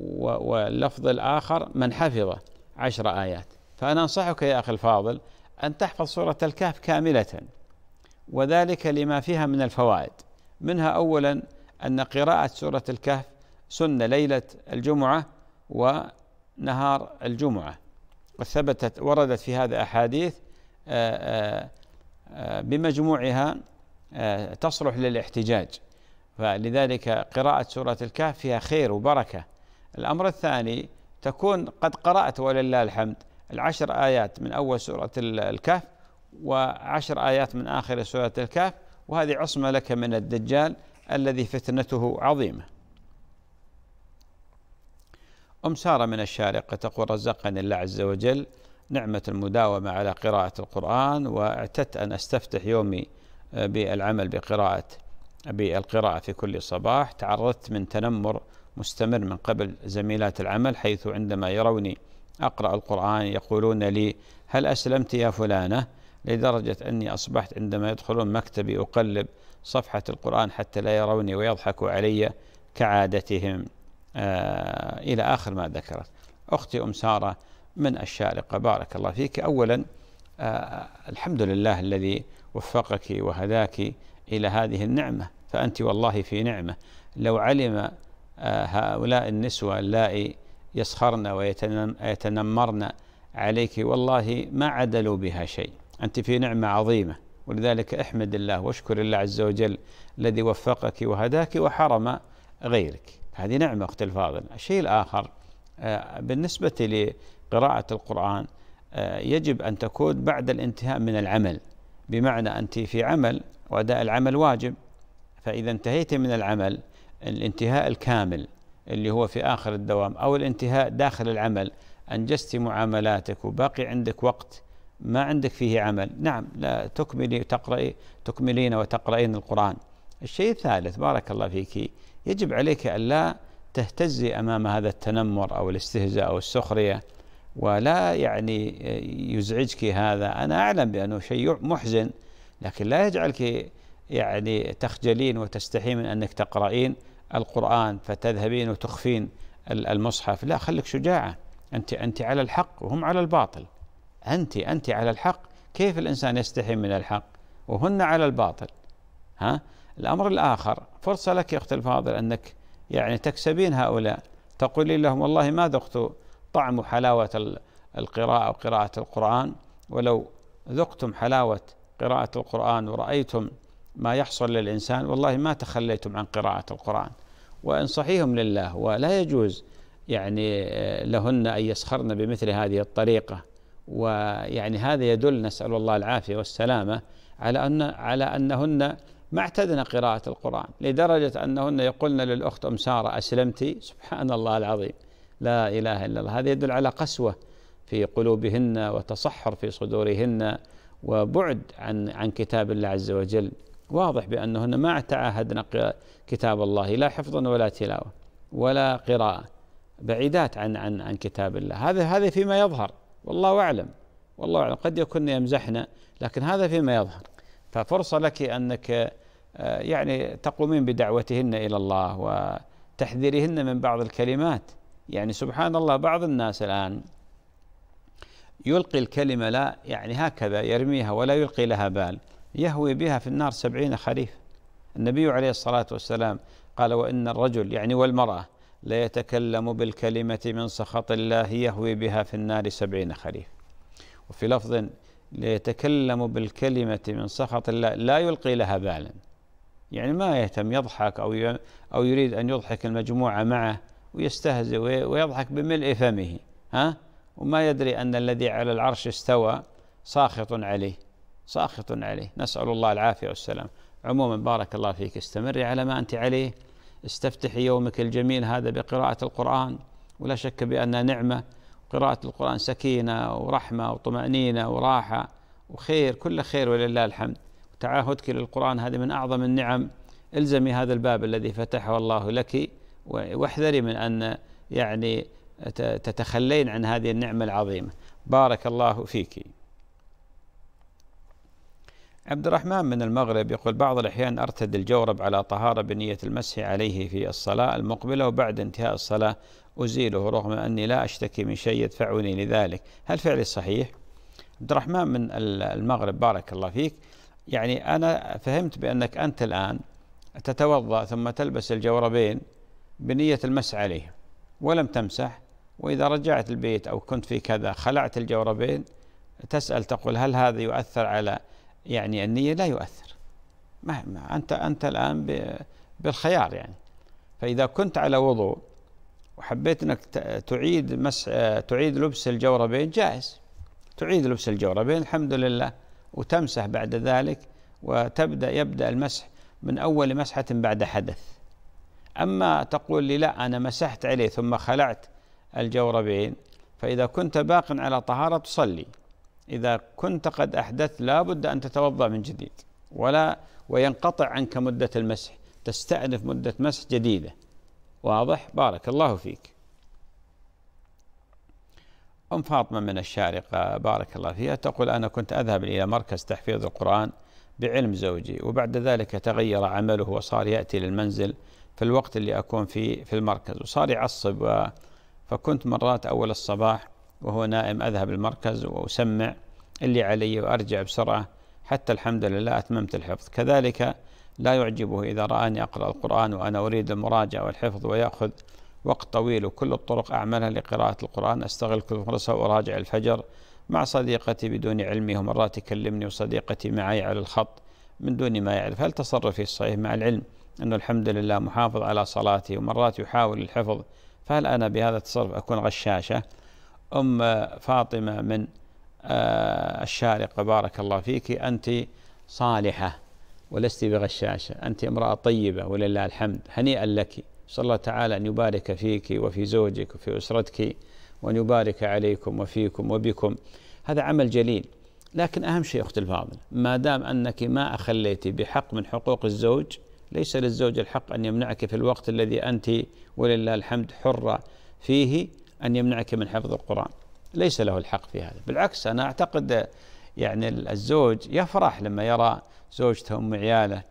واللفظ الآخر من حفظ عشر آيات فأنا أنصحك يا أخي الفاضل أن تحفظ سورة الكهف كاملة وذلك لما فيها من الفوائد منها أولا أن قراءة سورة الكهف سنة ليلة الجمعة ونهار الجمعة وثبتت وردت في هذا أحاديث آه، آه، آه، بمجموعها تصلح للاحتجاج فلذلك قراءة سورة الكهف فيها خير وبركة الأمر الثاني تكون قد قرأت ولله الحمد العشر آيات من أول سورة الكهف وعشر آيات من آخر سورة الكهف وهذه عصمة لك من الدجال الذي فتنته عظيمة أم سارة من الشارقة تقول رزقني الله عز وجل نعمة المداومة على قراءة القرآن واعتدت أن أستفتح يومي آه، بالعمل بقراءة بالقراءة في كل صباح تعرضت من تنمر مستمر من قبل زميلات العمل حيث عندما يروني أقرأ القرآن يقولون لي هل أسلمت يا فلانة؟ لدرجة أني أصبحت عندما يدخلون مكتبي أقلب صفحة القرآن حتى لا يروني ويضحكوا علي كعادتهم آه إلى آخر ما ذكرت أختي أم سارة من الشارقة بارك الله فيك أولا آه الحمد لله الذي وفقك وهداك إلى هذه النعمة فأنت والله في نعمة لو علم آه هؤلاء النسوة اللائي يسخرن ويتنمرن عليك والله ما عدلوا بها شيء أنت في نعمة عظيمة ولذلك احمد الله واشكر الله عز وجل الذي وفقك وهداك وحرم غيرك هذه نعمة أخت الفاضل الشيء الآخر آه، بالنسبة لقراءة القرآن آه، يجب أن تكون بعد الانتهاء من العمل بمعنى أنت في عمل وأداء العمل واجب فإذا انتهيت من العمل الانتهاء الكامل اللي هو في آخر الدوام أو الانتهاء داخل العمل أنجزت معاملاتك وباقي عندك وقت ما عندك فيه عمل نعم لا تكملي تقرأي تكملين وتقرأين القرآن الشيء الثالث بارك الله فيك يجب عليك ألا تهتزي أمام هذا التنمر أو الاستهزاء أو السخرية ولا يعني يزعجك هذا أنا أعلم بأنه شيء محزن لكن لا يجعلك يعني تخجلين وتستحي من أنك تقرأين القرآن فتذهبين وتخفين المصحف لا خليك شجاعة أنت أنت على الحق وهم على الباطل أنت أنت على الحق كيف الإنسان يستحي من الحق وهن على الباطل ها الأمر الآخر فرصة لك يا أخت الفاضل أنك يعني تكسبين هؤلاء تقولين لهم والله ما ذقت طعم حلاوة القراءة وقراءة القرآن ولو ذقتم حلاوة قراءة القرآن ورأيتم ما يحصل للإنسان والله ما تخليتم عن قراءة القرآن وانصحيهم لله ولا يجوز يعني آه، لهن أن يسخرن بمثل هذه الطريقة ويعني هذا يدل نسأل الله العافية والسلامة على أن على أنهن ما اعتدن قراءة القرآن لدرجة أنهن يقولن للأخت أم سارة أسلمتي سبحان الله العظيم لا إله إلا الله هذا يدل على قسوة في قلوبهن وتصحر في صدورهن وبعد عن عن كتاب الله عز وجل واضح بأنهن ما تعاهدن كتاب الله لا حفظا ولا تلاوة ولا قراءة بعيدات عن عن عن كتاب الله هذا هذا فيما يظهر والله أعلم والله أعلم قد يكون يمزحنا لكن هذا فيما يظهر ففرصة لك أنك آه، يعني تقومين بدعوتهن إلى الله وتحذيرهن من بعض الكلمات يعني سبحان الله بعض الناس الآن يلقي الكلمة لا يعني هكذا يرميها ولا يلقي لها بال يهوي بها في النار سبعين خريف النبي عليه الصلاة والسلام قال وإن الرجل يعني والمرأة ليتكلم بالكلمة من سخط الله يهوي بها في النار سبعين خريف وفي لفظ ليتكلم بالكلمة من سخط الله لا يلقي لها بالا يعني ما يهتم يضحك أو أو يريد أن يضحك المجموعة معه ويستهزئ ويضحك بملء فمه ها وما يدري أن الذي على العرش استوى ساخط عليه ساخط عليه نسأل الله العافية والسلام عموما بارك الله فيك استمري على ما أنت عليه استفتح يومك الجميل هذا بقراءة القرآن ولا شك بأنها نعمة قراءة القرآن سكينة ورحمة وطمأنينة وراحة وخير كل خير ولله الحمد تعاهدك للقرآن هذه من أعظم النعم الزمي هذا الباب الذي فتحه الله لك واحذري من أن يعني تتخلين عن هذه النعمة العظيمة بارك الله فيك عبد الرحمن من المغرب يقول بعض الأحيان أرتدي الجورب على طهارة بنية المسح عليه في الصلاة المقبلة وبعد انتهاء الصلاة أزيله رغم أني لا أشتكي من شيء يدفعني لذلك هل فعلي صحيح؟ عبد الرحمن من المغرب بارك الله فيك يعني أنا فهمت بأنك أنت الآن تتوضأ ثم تلبس الجوربين بنية المسح عليه ولم تمسح وإذا رجعت البيت أو كنت في كذا خلعت الجوربين تسأل تقول هل هذا يؤثر على يعني النية لا يؤثر ما, ما أنت أنت الآن بالخيار يعني فإذا كنت على وضوء وحبيت أنك تعيد مس تعيد لبس الجوربين جائز تعيد لبس الجوربين الحمد لله وتمسح بعد ذلك وتبدأ يبدأ المسح من أول مسحة بعد حدث أما تقول لي لا أنا مسحت عليه ثم خلعت الجوربين فإذا كنت باق على طهارة تصلي إذا كنت قد أحدثت لا بد أن تتوضأ من جديد ولا وينقطع عنك مدة المسح تستأنف مدة مسح جديدة واضح بارك الله فيك أم فاطمة من الشارقة بارك الله فيها تقول أنا كنت أذهب إلى مركز تحفيظ القرآن بعلم زوجي وبعد ذلك تغير عمله وصار يأتي للمنزل في الوقت اللي أكون فيه في المركز وصار يعصب فكنت مرات أول الصباح وهو نائم أذهب المركز وأسمع اللي علي وأرجع بسرعة حتى الحمد لله أتممت الحفظ كذلك لا يعجبه إذا رآني أقرأ القرآن وأنا أريد المراجعة والحفظ ويأخذ وقت طويل وكل الطرق أعملها لقراءة القرآن أستغل كل فرصة وأراجع الفجر مع صديقتي بدون علمي ومرات يكلمني وصديقتي معي على الخط من دون ما يعرف هل تصرفي الصحيح مع العلم أنه الحمد لله محافظ على صلاتي ومرات يحاول الحفظ فهل أنا بهذا التصرف أكون غشاشة أم فاطمة من آه، الشارقة بارك الله فيك أنت صالحة ولست بغشاشة أنت امرأة طيبة ولله الحمد هنيئا لك صلى الله تعالى أن يبارك فيك وفي زوجك وفي أسرتك وأن يبارك عليكم وفيكم وبكم هذا عمل جليل لكن أهم شيء أختي الفاضلة ما دام أنك ما أخليت بحق من حقوق الزوج ليس للزوج الحق أن يمنعك في الوقت الذي أنت ولله الحمد حرة فيه أن يمنعك من حفظ القرآن ليس له الحق في هذا بالعكس أنا أعتقد يعني الزوج يفرح لما يرى زوجته أم عياله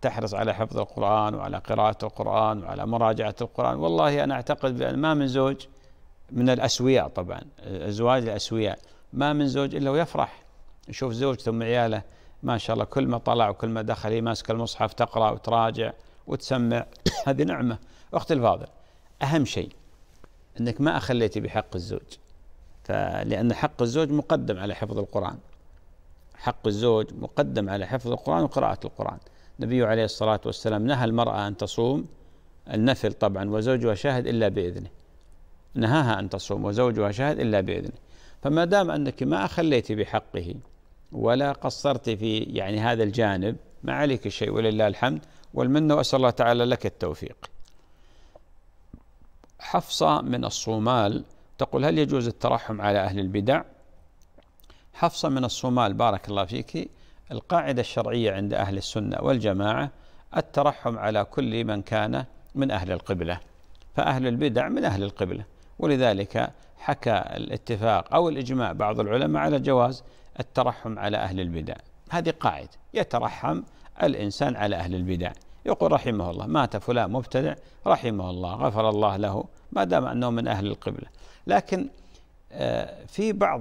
تحرص على حفظ القرآن وعلى قراءة القرآن وعلى مراجعة القرآن والله أنا أعتقد بأن ما من زوج من الأسوياء طبعا الزواج الأسوياء ما من زوج إلا ويفرح يشوف زوجته أم عياله ما شاء الله كل ما طلع وكل ما دخل هي المصحف تقرا وتراجع وتسمع هذه نعمه اختي الفاضل اهم شيء أنك ما أخليتي بحق الزوج فلأن حق الزوج مقدم على حفظ القرآن حق الزوج مقدم على حفظ القرآن وقراءة القرآن النبي عليه الصلاة والسلام نهى المرأة أن تصوم النفل طبعا وزوجها شاهد إلا بإذنه نهاها أن تصوم وزوجها شاهد إلا بإذنه فما دام أنك ما اخليتي بحقه ولا قصرتي في يعني هذا الجانب ما عليك شيء ولله الحمد والمنة وأسأل الله تعالى لك التوفيق حفصة من الصومال تقول هل يجوز الترحم على أهل البدع حفصة من الصومال بارك الله فيك القاعدة الشرعية عند أهل السنة والجماعة الترحم على كل من كان من أهل القبلة فأهل البدع من أهل القبلة ولذلك حكى الاتفاق أو الإجماع بعض العلماء على جواز الترحم على أهل البدع هذه قاعدة يترحم الإنسان على أهل البدع يقول رحمه الله مات فلان مبتدع رحمه الله غفر الله له ما دام أنه من أهل القبلة لكن آه، في بعض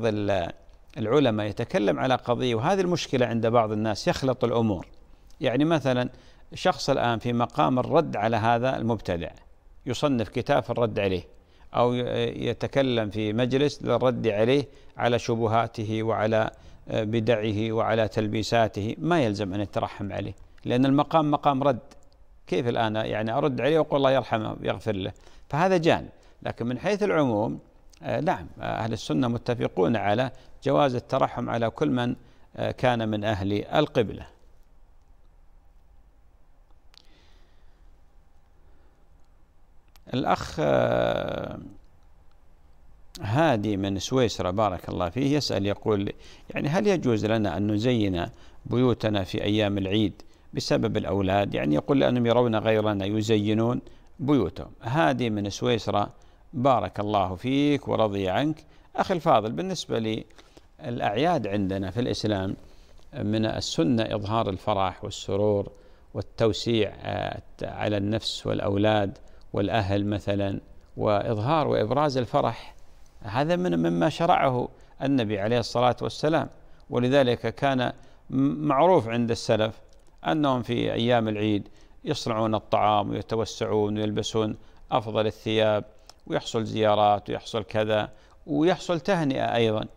العلماء يتكلم على قضية وهذه المشكلة عند بعض الناس يخلط الأمور يعني مثلا شخص الآن في مقام الرد على هذا المبتدع يصنف كتاب في الرد عليه أو يتكلم في مجلس للرد عليه على شبهاته وعلى آه، بدعه وعلى تلبيساته ما يلزم أن يترحم عليه لأن المقام مقام رد كيف الآن يعني أرد عليه وأقول الله يرحمه ويغفر له فهذا جانب لكن من حيث العموم آه، نعم آه، أهل السنة متفقون على جواز الترحم على كل من آه، كان من أهل القبلة الأخ هادي من سويسرا بارك الله فيه يسأل يقول يعني هل يجوز لنا أن نزين بيوتنا في أيام العيد بسبب الأولاد يعني يقول لأنهم يرون غيرنا يزينون بيوتهم هادي من سويسرا بارك الله فيك ورضي عنك أخي الفاضل بالنسبة للأعياد عندنا في الإسلام من السنة إظهار الفرح والسرور والتوسيع آه، على النفس والأولاد والأهل مثلا وإظهار وإبراز الفرح هذا من مما شرعه النبي عليه الصلاة والسلام ولذلك كان معروف عند السلف أنهم في أيام العيد يصنعون الطعام ويتوسعون ويلبسون أفضل الثياب ويحصل زيارات ويحصل كذا ويحصل تهنئة أيضا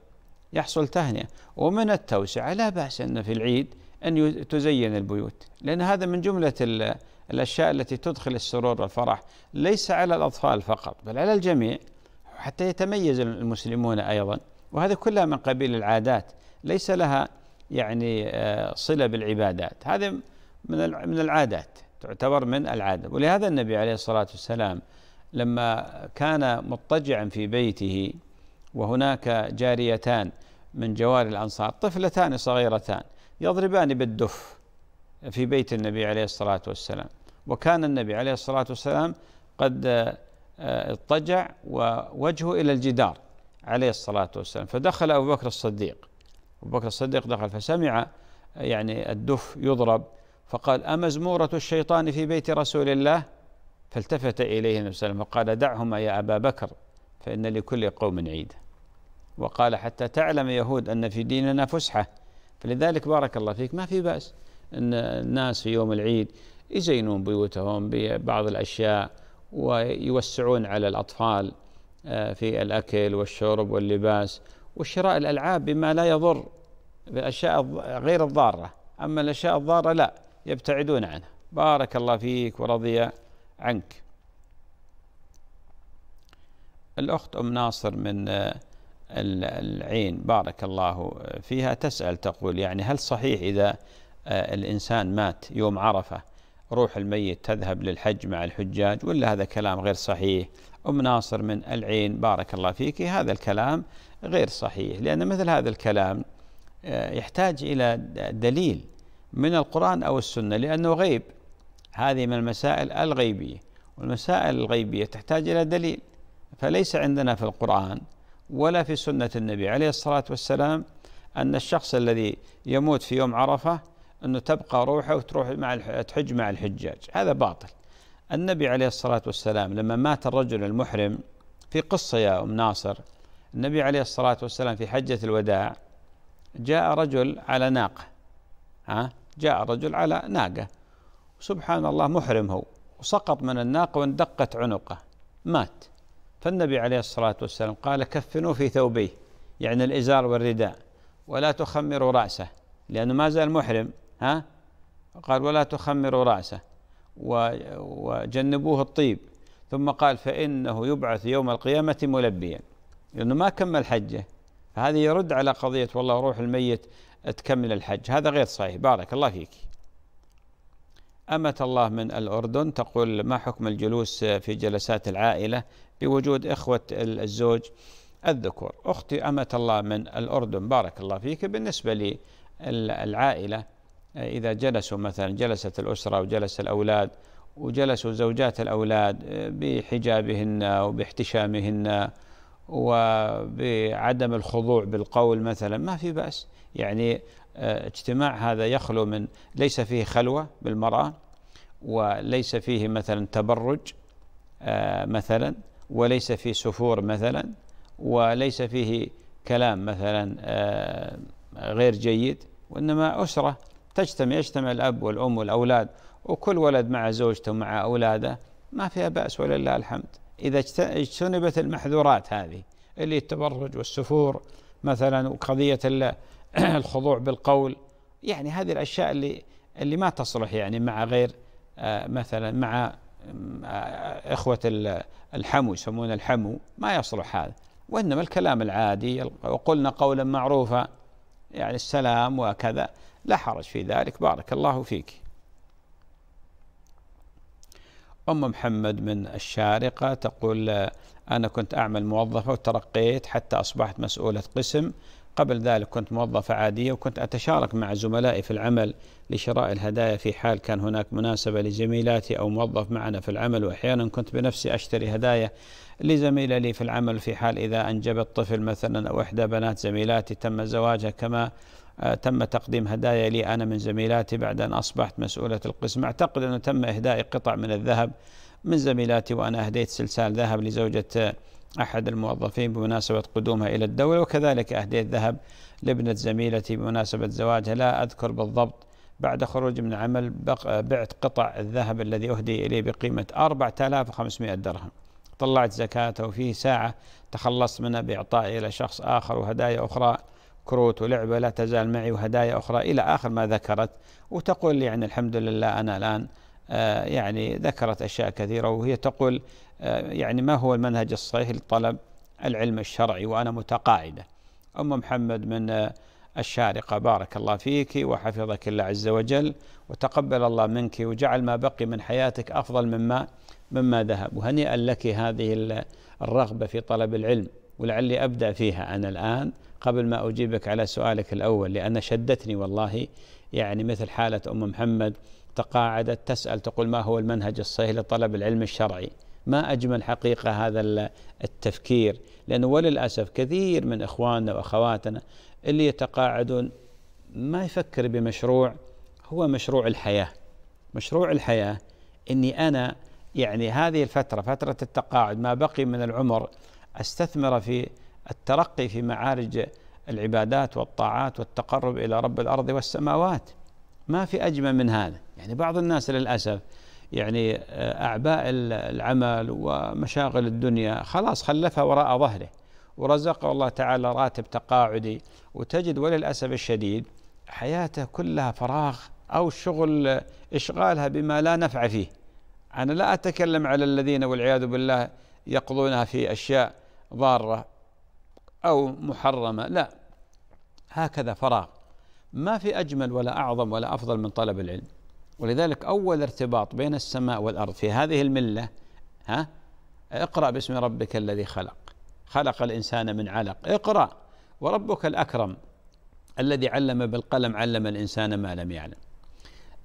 يحصل تهنئة ومن التوسعة لا بأس أن في العيد أن تزين البيوت لأن هذا من جملة الأشياء التي تدخل السرور والفرح ليس على الأطفال فقط بل على الجميع حتى يتميز المسلمون أيضا وهذا كلها من قبيل العادات ليس لها يعني آه، صله بالعبادات هذا من من العادات تعتبر من العاده ولهذا النبي عليه الصلاه والسلام لما كان مضطجعا في بيته وهناك جاريتان من جوار الانصار طفلتان صغيرتان يضربان بالدف في بيت النبي عليه الصلاه والسلام وكان النبي عليه الصلاه والسلام قد آه، اضطجع ووجهه الى الجدار عليه الصلاه والسلام فدخل ابو بكر الصديق أبو بكر الصديق دخل فسمع يعني الدف يضرب فقال أمزمورة الشيطان في بيت رسول الله فالتفت إليه النبي صلى الله عليه وسلم وقال دعهما يا أبا بكر فإن لكل قوم عيد وقال حتى تعلم يهود أن في ديننا فسحة فلذلك بارك الله فيك ما في بأس أن الناس في يوم العيد يزينون بيوتهم ببعض الأشياء ويوسعون على الأطفال آه، في الأكل والشرب واللباس وشراء الألعاب بما لا يضر بالأشياء غير الضارة أما الأشياء الضارة لا يبتعدون عنها بارك الله فيك ورضي عنك الأخت أم ناصر من آه، العين بارك الله فيها تسأل تقول يعني هل صحيح إذا آه، الإنسان مات يوم عرفة روح الميت تذهب للحج مع الحجاج ولا هذا كلام غير صحيح أم ناصر من العين بارك الله فيك هذا الكلام غير صحيح لأن مثل هذا الكلام آه، يحتاج إلى دليل من القرآن أو السنة لأنه غيب هذه من المسائل الغيبية والمسائل الغيبية تحتاج إلى دليل فليس عندنا في القرآن ولا في سنة النبي عليه الصلاة والسلام أن الشخص الذي يموت في يوم عرفة أنه تبقى روحه وتروح مع تحج مع الحجاج هذا باطل النبي عليه الصلاة والسلام لما مات الرجل المحرم في قصة يا أم ناصر النبي عليه الصلاة والسلام في حجة الوداع جاء رجل على ناقة ها جاء رجل على ناقة سبحان الله محرم هو وسقط من الناقة واندقت عنقه مات فالنبي عليه الصلاة والسلام قال كفنوه في ثوبيه يعني الإزار والرداء ولا تخمروا رأسه لأنه ما زال محرم ها قال ولا تخمروا رأسه وجنبوه الطيب ثم قال فإنه يبعث يوم القيامة ملبيا لأنه ما كمل حجه فهذا يرد على قضية والله روح الميت تكمل الحج هذا غير صحيح بارك الله فيك أمة الله من الأردن تقول ما حكم الجلوس في جلسات العائلة بوجود إخوة الزوج الذكور أختي أمة الله من الأردن بارك الله فيك بالنسبة للعائلة إذا جلسوا مثلا جلست الأسرة وجلس الأولاد وجلسوا زوجات الأولاد آه، بحجابهن وباحتشامهن وبعدم الخضوع بالقول مثلا ما في بأس يعني آه، اجتماع هذا يخلو من ليس فيه خلوة بالمرأة وليس فيه مثلا تبرج آه، مثلا وليس فيه سفور مثلا وليس فيه كلام مثلا غير جيد وإنما أسرة تجتمع يجتمع الأب والأم والأولاد وكل ولد مع زوجته ومع أولاده ما فيها بأس ولله الحمد إذا اجتنبت المحذورات هذه اللي التبرج والسفور مثلا وقضية الخضوع بالقول يعني هذه الأشياء اللي اللي ما تصلح يعني مع غير آه، مثلا مع آه، إخوة الحمو يسمون الحمو ما يصلح هذا وإنما الكلام العادي وقلنا قولا معروفا يعني السلام وكذا لا حرج في ذلك بارك الله فيك أم محمد من الشارقة تقول أنا كنت أعمل موظفة وترقيت حتى أصبحت مسؤولة قسم قبل ذلك كنت موظفة عادية وكنت أتشارك مع زملائي في العمل لشراء الهدايا في حال كان هناك مناسبة لزميلاتي أو موظف معنا في العمل وأحيانا كنت بنفسي أشتري هدايا لزميلة لي في العمل في حال إذا أنجبت طفل مثلا أو إحدى بنات زميلاتي تم زواجها كما آه، تم تقديم هدايا لي أنا من زميلاتي بعد أن أصبحت مسؤولة القسم أعتقد أنه تم إهداء قطع من الذهب من زميلاتي وأنا أهديت سلسال ذهب لزوجة آه، أحد الموظفين بمناسبة قدومها إلى الدولة وكذلك أهديت ذهب لابنة زميلتي بمناسبة زواجها لا أذكر بالضبط بعد خروج من العمل آه، بعت قطع الذهب الذي أهدي إليه بقيمة 4500 درهم طلعت زكاته وفيه ساعة تخلصت منها بإعطائي إلى شخص آخر وهدايا أخرى كروت ولعبة لا تزال معي وهدايا أخرى إلى آخر ما ذكرت وتقول يعني الحمد لله أنا الآن آه، يعني ذكرت أشياء كثيرة وهي تقول آه، يعني ما هو المنهج الصحيح لطلب العلم الشرعي وأنا متقاعدة أم محمد من آه، الشارقة بارك الله فيك وحفظك الله عز وجل وتقبل الله منك وجعل ما بقي من حياتك أفضل مما مما ذهب وهنيئا لك هذه الرغبة في طلب العلم ولعلي أبدأ فيها أنا الآن قبل ما أجيبك على سؤالك الأول لأن شدتني والله يعني مثل حالة أم محمد تقاعدت تسأل تقول ما هو المنهج الصحيح لطلب العلم الشرعي ما أجمل حقيقة هذا التفكير لأنه وللأسف كثير من إخواننا وأخواتنا اللي يتقاعدون ما يفكر بمشروع هو مشروع الحياة مشروع الحياة أني أنا يعني هذه الفترة فترة التقاعد ما بقي من العمر أستثمر في الترقي في معارج العبادات والطاعات والتقرب الى رب الارض والسماوات ما في اجمل من هذا يعني بعض الناس للاسف يعني آه، اعباء العمل ومشاغل الدنيا خلاص خلفها وراء ظهره ورزقه الله تعالى راتب تقاعدي وتجد وللاسف الشديد حياته كلها فراغ او شغل اشغالها بما لا نفع فيه انا لا اتكلم على الذين والعياذ بالله يقضونها في اشياء ضاره أو محرمة لا هكذا فراغ ما في أجمل ولا أعظم ولا أفضل من طلب العلم ولذلك أول ارتباط بين السماء والأرض في هذه الملة ها اقرأ باسم ربك الذي خلق خلق الإنسان من علق اقرأ وربك الأكرم الذي علم بالقلم علم الإنسان ما لم يعلم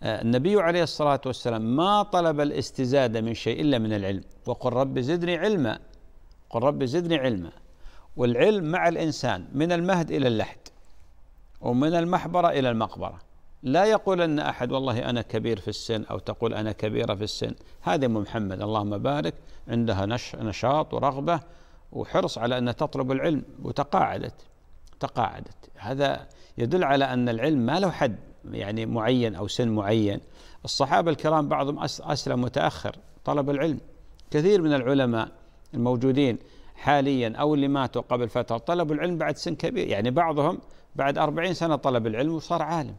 آه، النبي عليه الصلاة والسلام ما طلب الاستزادة من شيء إلا من العلم وقل رب زدني علما قل رب زدني علما والعلم مع الإنسان من المهد إلى اللحد ومن المحبرة إلى المقبرة لا يقول أن أحد والله أنا كبير في السن أو تقول أنا كبيرة في السن هذه أم محمد اللهم بارك عندها نشاط ورغبة وحرص على أن تطلب العلم وتقاعدت تقاعدت هذا يدل على أن العلم ما له حد يعني معين أو سن معين الصحابة الكرام بعضهم أسلم متأخر طلب العلم كثير من العلماء الموجودين حاليا أو اللي ماتوا قبل فترة طلبوا العلم بعد سن كبير يعني بعضهم بعد أربعين سنة طلب العلم وصار عالم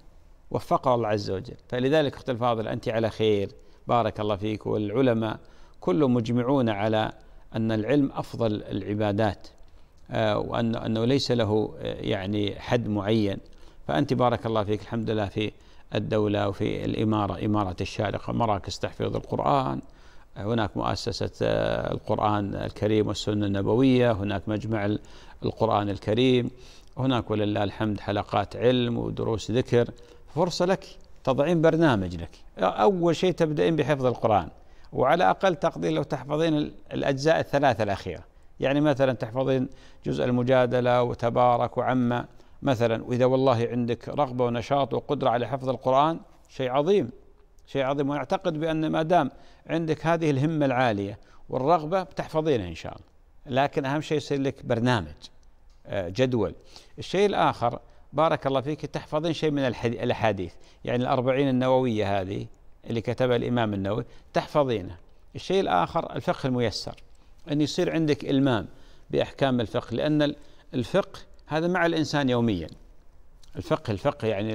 وفقه الله عز وجل فلذلك أخت الفاضل أنت على خير بارك الله فيك والعلماء كلهم مجمعون على أن العلم أفضل العبادات آه، وأن أنه ليس له آه، يعني حد معين فأنت بارك الله فيك الحمد لله في الدولة وفي الإمارة إمارة الشارقة مراكز تحفيظ القرآن هناك مؤسسة آه، القرآن الكريم والسنة النبوية هناك مجمع القرآن الكريم هناك ولله الحمد حلقات علم ودروس ذكر فرصة لك تضعين برنامج لك أول شيء تبدأين بحفظ القرآن وعلى أقل تقدير لو تحفظين الأجزاء الثلاثة الأخيرة يعني مثلا تحفظين جزء المجادلة وتبارك وعما مثلا وإذا والله عندك رغبة ونشاط وقدرة على حفظ القرآن شيء عظيم شيء عظيم واعتقد بأن ما دام عندك هذه الهمة العالية والرغبة بتحفظينها إن شاء الله لكن أهم شيء يصير لك برنامج آه، جدول الشيء الآخر بارك الله فيك تحفظين شيء من الأحاديث يعني الأربعين النووية هذه اللي كتبها الإمام النووي تحفظينها الشيء الآخر الفقه الميسر أن يصير عندك إلمام بأحكام الفقه لأن الفقه هذا مع الإنسان يومياً الفقه الفقه يعني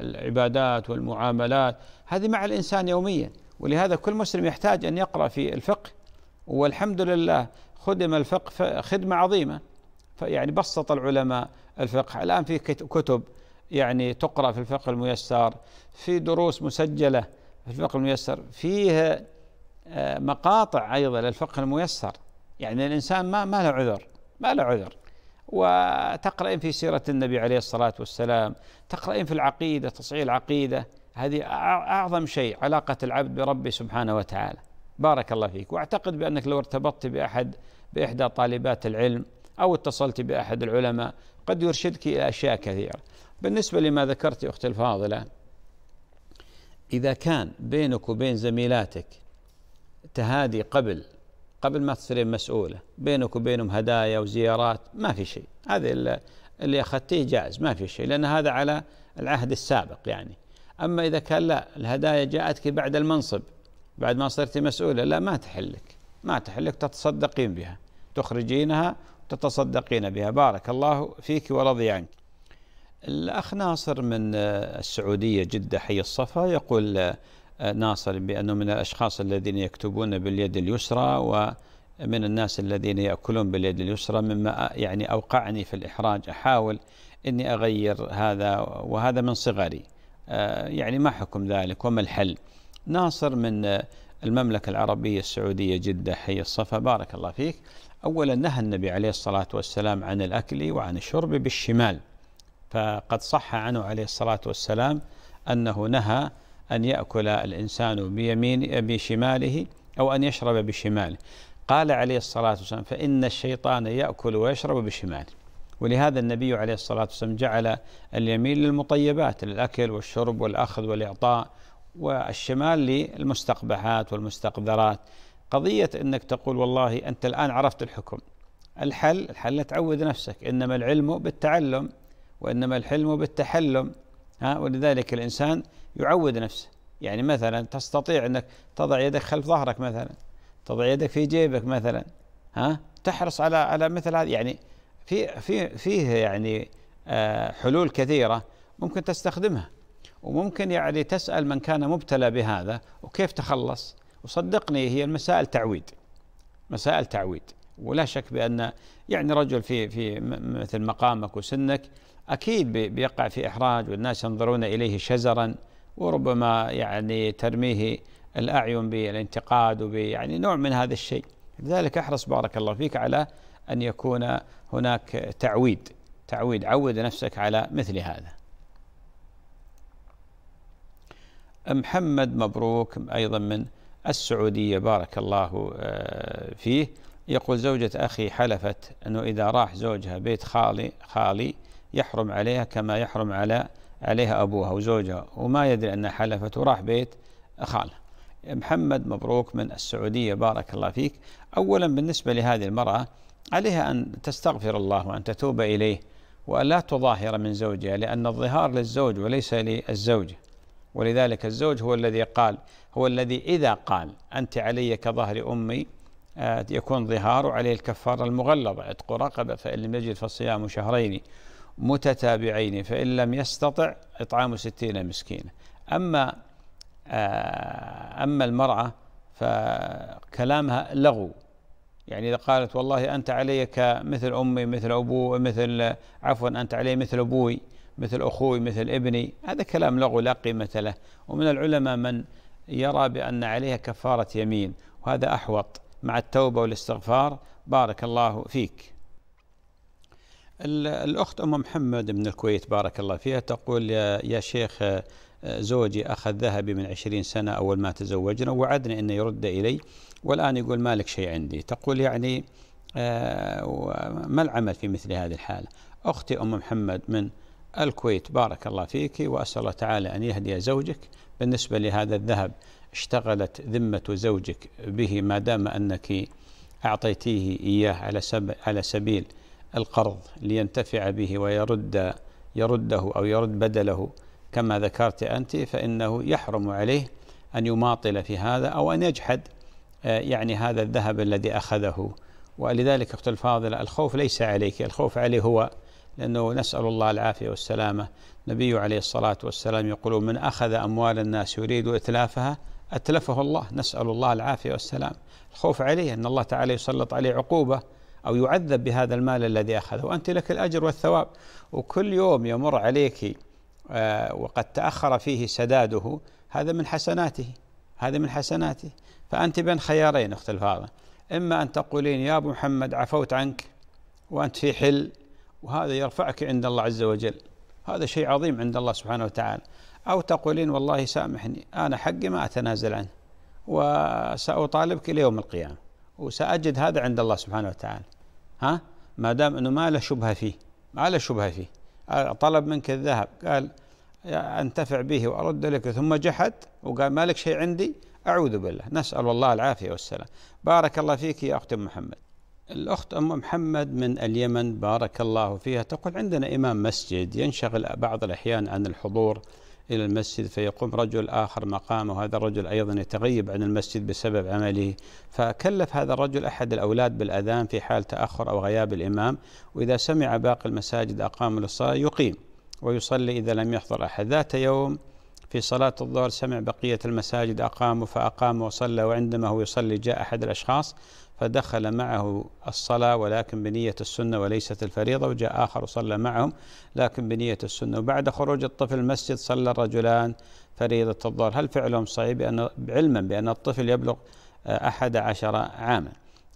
العبادات والمعاملات هذه مع الإنسان يوميا ولهذا كل مسلم يحتاج أن يقرأ في الفقه والحمد لله خدم الفقه خدمة عظيمة فيعني بسط العلماء الفقه الآن في كتب يعني تقرأ في الفقه الميسر في دروس مسجلة في الفقه الميسر فيه آه، مقاطع أيضا للفقه الميسر يعني الإنسان ما ما له عذر ما له عذر وتقرأين في سيرة النبي عليه الصلاة والسلام تقرأين في العقيدة تصعيد العقيدة هذه أعظم شيء علاقة العبد بربه سبحانه وتعالى بارك الله فيك وأعتقد بأنك لو ارتبطت بأحد بإحدى طالبات العلم أو اتصلت بأحد العلماء قد يرشدك إلى أشياء كثيرة بالنسبة لما ذكرت أختي الفاضلة إذا كان بينك وبين زميلاتك تهادي قبل قبل ما تصيرين مسؤولة بينك وبينهم هدايا وزيارات ما في شيء هذا اللي أخذتيه جائز ما في شيء لأن هذا على العهد السابق يعني أما إذا كان لا الهدايا جاءتك بعد المنصب بعد ما صرت مسؤولة لا ما تحلك ما تحلك تتصدقين بها تخرجينها تتصدقين بها بارك الله فيك ورضي عنك الأخ ناصر من السعودية جدة حي الصفا يقول ناصر بأنه من الأشخاص الذين يكتبون باليد اليسرى ومن الناس الذين يأكلون باليد اليسرى مما يعني أوقعني في الإحراج أحاول أني أغير هذا وهذا من صغري آه، يعني ما حكم ذلك وما الحل ناصر من المملكة العربية السعودية جدة حي الصفا بارك الله فيك أولا نهى النبي عليه الصلاة والسلام عن الأكل وعن الشرب بالشمال فقد صح عنه عليه الصلاة والسلام أنه نهى أن يأكل الإنسان بيمين بشماله أو أن يشرب بشماله قال عليه الصلاة والسلام فإن الشيطان يأكل ويشرب بشماله ولهذا النبي عليه الصلاة والسلام جعل اليمين للمطيبات للأكل والشرب والأخذ والإعطاء والشمال للمستقبحات والمستقذرات قضية أنك تقول والله أنت الآن عرفت الحكم الحل الحل تعود نفسك إنما العلم بالتعلم وإنما الحلم بالتحلم ها ولذلك الإنسان يعود نفسه يعني مثلا تستطيع أنك تضع يدك خلف ظهرك مثلا تضع يدك في جيبك مثلا ها تحرص على على مثل هذا يعني في في فيه يعني آه، حلول كثيرة ممكن تستخدمها وممكن يعني تسأل من كان مبتلى بهذا وكيف تخلص وصدقني هي المسائل تعويد مسائل تعويد ولا شك بأن يعني رجل في في مثل مقامك وسنك أكيد بيقع في إحراج والناس ينظرون إليه شزرا وربما يعني ترميه الأعين بالانتقاد ويعني نوع من هذا الشيء لذلك احرص بارك الله فيك على أن يكون هناك تعويد تعويد عود نفسك على مثل هذا محمد مبروك أيضا من السعودية بارك الله آه، فيه يقول زوجة أخي حلفت أنه إذا راح زوجها بيت خالي خالي يحرم عليها كما يحرم على عليها أبوها وزوجها وما يدري أنها حلفت وراح بيت خاله محمد مبروك من السعودية بارك الله فيك أولا بالنسبة لهذه المرأة عليها أن تستغفر الله وأن تتوب إليه وألا تظاهر من زوجها لأن الظهار للزوج وليس للزوجة ولذلك الزوج هو الذي قال هو الذي إذا قال أنت علي كظهر أمي آه، يكون ظهار عليه الكفارة المغلظة عتق رقبة فإن لم يجد فصيام شهرين متتابعين فإن لم يستطع إطعام ستين مسكينا أما آه، أما المرأة فكلامها لغو يعني إذا قالت والله أنت علي كمثل أمي مثل أبوي مثل عفوا أنت علي مثل أبوي مثل أخوي مثل ابني هذا كلام لغو لا قيمة له ومن العلماء من يرى بأن عليها كفارة يمين وهذا أحوط مع التوبة والاستغفار بارك الله فيك الأخت أم محمد من الكويت بارك الله فيها تقول يا شيخ آه، زوجي أخذ ذهبي من عشرين سنة أول ما تزوجنا ووعدني أنه يرد إلي والآن يقول مالك شيء عندي تقول يعني آه، ما العمل في مثل هذه الحالة أختي أم محمد من الكويت بارك الله فيك وأسأل الله تعالى أن يهدي زوجك بالنسبة لهذا الذهب اشتغلت ذمة زوجك به ما دام أنك أعطيتيه إياه على, على سبيل القرض لينتفع به ويرد يرده أو يرد بدله كما ذكرت أنت فإنه يحرم عليه أن يماطل في هذا أو أن يجحد آه، يعني هذا الذهب الذي أخذه ولذلك أخت الفاضلة الخوف ليس عليك الخوف عليه هو لأنه نسأل الله العافية والسلامة النبي عليه الصلاة والسلام يقول من أخذ أموال الناس يريد إتلافها أتلفه الله نسأل الله العافية والسلام الخوف عليه أن الله تعالى يسلط عليه عقوبة أو يعذب بهذا المال الذي أخذه وأنت لك الأجر والثواب وكل يوم يمر عليك آه، وقد تأخر فيه سداده هذا من حسناته هذا من حسناته فأنت بين خيارين أخت الفاضل إما أن تقولين يا أبو محمد عفوت عنك وأنت في حل وهذا يرفعك عند الله عز وجل هذا شيء عظيم عند الله سبحانه وتعالى أو تقولين والله سامحني أنا حقي ما أتنازل عنه وسأطالبك إلى يوم القيامة وسأجد هذا عند الله سبحانه وتعالى ها ما دام أنه ما له شبهة فيه ما له شبهة فيه طلب منك الذهب قال أنتفع به وأرد لك ثم جحد وقال ما لك شيء عندي أعوذ بالله نسأل الله العافية والسلام بارك الله فيك يا أخت ام محمد الأخت أم محمد من اليمن بارك الله فيها تقول عندنا إمام مسجد ينشغل بعض الأحيان عن الحضور إلى المسجد فيقوم رجل آخر مقامه هذا الرجل أيضا يتغيب عن المسجد بسبب عمله فكلف هذا الرجل أحد الأولاد بالأذان في حال تأخر أو غياب الإمام وإذا سمع باقي المساجد أقام للصلاة يقيم ويصلي إذا لم يحضر أحد ذات يوم في صلاة الظهر سمع بقية المساجد أقاموا فأقام وصلى وعندما هو يصلي جاء أحد الأشخاص فدخل معه الصلاة ولكن بنية السنة وليست الفريضة وجاء آخر وصلى معهم لكن بنية السنة وبعد خروج الطفل المسجد صلى الرجلان فريضة الظهر هل فعلهم صحيح بأن علما بأن الطفل يبلغ أحد عشر عاما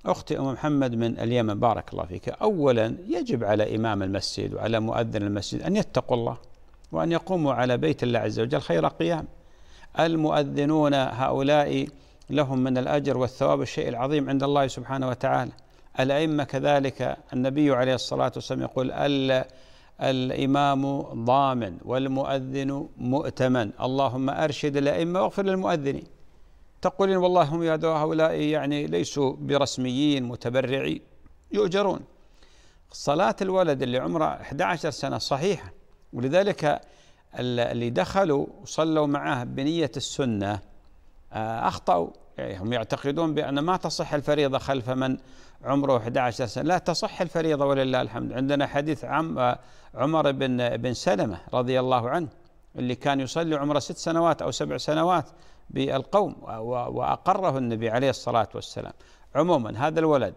أختي أم محمد من اليمن بارك الله فيك أولا يجب على إمام المسجد وعلى مؤذن المسجد أن يتقوا الله وأن يقوموا على بيت الله عز وجل خير قيام المؤذنون هؤلاء لهم من الأجر والثواب الشيء العظيم عند الله سبحانه وتعالى الأئمة كذلك النبي عليه الصلاة والسلام يقول الإمام ضامن والمؤذن مؤتمن اللهم أرشد الأئمة واغفر للمؤذنين تقولين والله هم هؤلاء يعني ليسوا برسميين متبرعين يؤجرون صلاة الولد اللي عمره 11 سنة صحيحة ولذلك اللي دخلوا وصلوا معه بنية السنة آه، أخطأوا يعني هم يعتقدون بأن ما تصح الفريضة خلف من عمره 11 سنة لا تصح الفريضة ولله الحمد عندنا حديث عم آه، عمر بن بن سلمة رضي الله عنه اللي كان يصلي عمره ست سنوات أو سبع سنوات بالقوم وأقره النبي عليه الصلاة والسلام عموما هذا الولد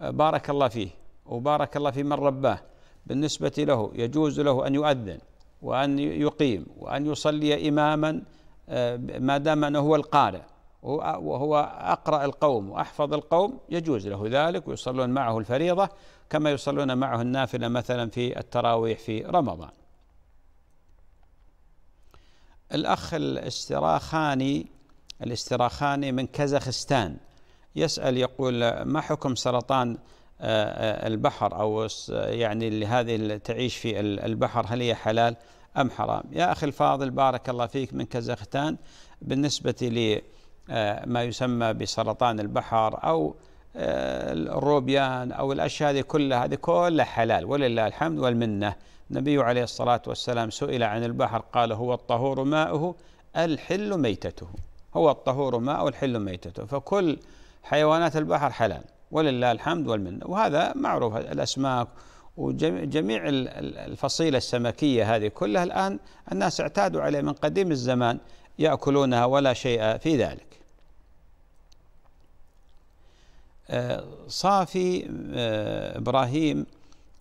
آه، بارك الله فيه وبارك الله في من رباه بالنسبة له يجوز له أن يؤذن وأن يقيم وأن يصلي إماما آه، ما دام أنه هو القارئ وهو أقرأ القوم وأحفظ القوم يجوز له ذلك ويصلون معه الفريضة كما يصلون معه النافلة مثلا في التراويح في رمضان الأخ الاستراخاني الاستراخاني من كازاخستان يسأل يقول ما حكم سرطان آه، آه، البحر أو يعني اللي هذه تعيش في البحر هل هي حلال؟ أم حرام يا أخي الفاضل بارك الله فيك من كازاخستان بالنسبة لما آه، يسمى بسرطان البحر أو آه، الروبيان أو الأشياء هذه كلها هذه كلها حلال ولله الحمد والمنة النبي عليه الصلاة والسلام سئل عن البحر قال هو الطهور ماؤه الحل ميتته هو الطهور ماء الحل ميتته فكل حيوانات البحر حلال ولله الحمد والمنة وهذا معروف الأسماك وجميع الفصيلة السمكية هذه كلها الآن الناس اعتادوا عليه من قديم الزمان يأكلونها ولا شيء في ذلك آه، صافي آه، إبراهيم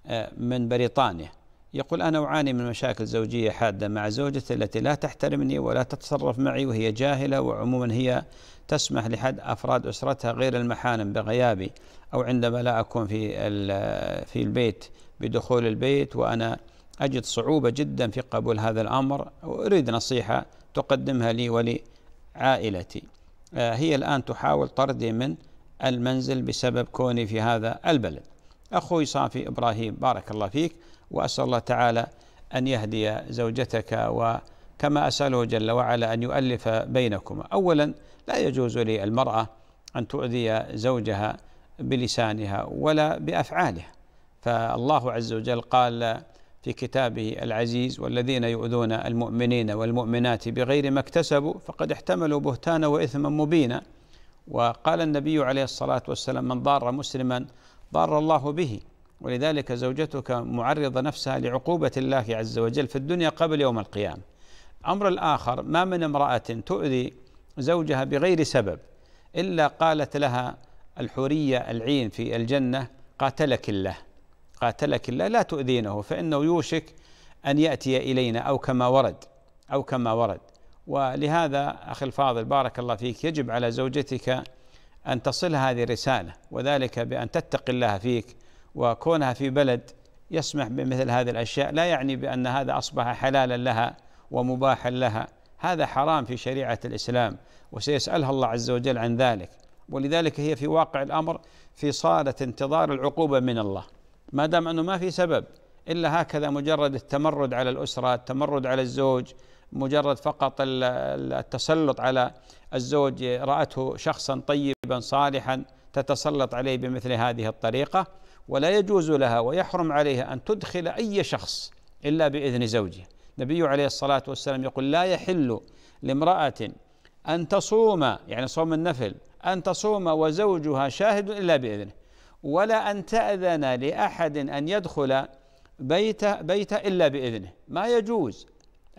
آه، من بريطانيا يقول أنا أعاني من مشاكل زوجية حادة مع زوجتي التي لا تحترمني ولا تتصرف معي وهي جاهلة وعموما هي تسمح لحد أفراد أسرتها غير المحارم بغيابي أو عندما لا أكون في في البيت بدخول البيت وأنا أجد صعوبة جدا في قبول هذا الأمر وأريد نصيحة تقدمها لي ولعائلتي آه، هي الآن تحاول طردي من المنزل بسبب كوني في هذا البلد أخوي صافي إبراهيم بارك الله فيك وأسأل الله تعالى أن يهدي زوجتك وكما أسأله جل وعلا أن يؤلف بينكما أولا لا يجوز للمرأة أن تؤذي زوجها بلسانها ولا بأفعالها فالله عز وجل قال في كتابه العزيز والذين يؤذون المؤمنين والمؤمنات بغير ما اكتسبوا فقد احتملوا بهتانا واثما مبينا وقال النبي عليه الصلاه والسلام من ضار مسلما ضار الله به ولذلك زوجتك معرضه نفسها لعقوبه الله عز وجل في الدنيا قبل يوم القيامه. امر الاخر ما من امراه تؤذي زوجها بغير سبب الا قالت لها الحوريه العين في الجنه قاتلك الله قاتلك الله لا تؤذينه فإنه يوشك أن يأتي إلينا أو كما ورد أو كما ورد ولهذا أخي الفاضل بارك الله فيك يجب على زوجتك أن تصل هذه الرسالة وذلك بأن تتقي الله فيك وكونها في بلد يسمح بمثل هذه الأشياء لا يعني بأن هذا أصبح حلالا لها ومباحا لها هذا حرام في شريعة الإسلام وسيسألها الله عز وجل عن ذلك ولذلك هي في واقع الأمر في صالة انتظار العقوبة من الله ما دام انه ما في سبب الا هكذا مجرد التمرد على الاسره، التمرد على الزوج، مجرد فقط التسلط على الزوج راته شخصا طيبا صالحا تتسلط عليه بمثل هذه الطريقه ولا يجوز لها ويحرم عليها ان تدخل اي شخص الا باذن زوجها. النبي عليه الصلاه والسلام يقول لا يحل لامراه ان تصوم يعني صوم النفل ان تصوم وزوجها شاهد الا باذنه. ولا أن تأذن لأحد أن يدخل بيت بيت إلا بإذنه ما يجوز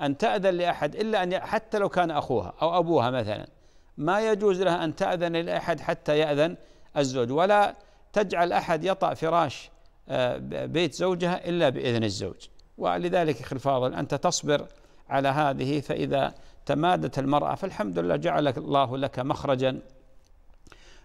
أن تأذن لأحد إلا أن حتى لو كان أخوها أو أبوها مثلا ما يجوز لها أن تأذن لأحد حتى يأذن الزوج ولا تجعل أحد يطأ فراش آه، بيت زوجها إلا بإذن الزوج ولذلك أخي الفاضل أنت تصبر على هذه فإذا تمادت المرأة فالحمد لله جعل الله لك مخرجا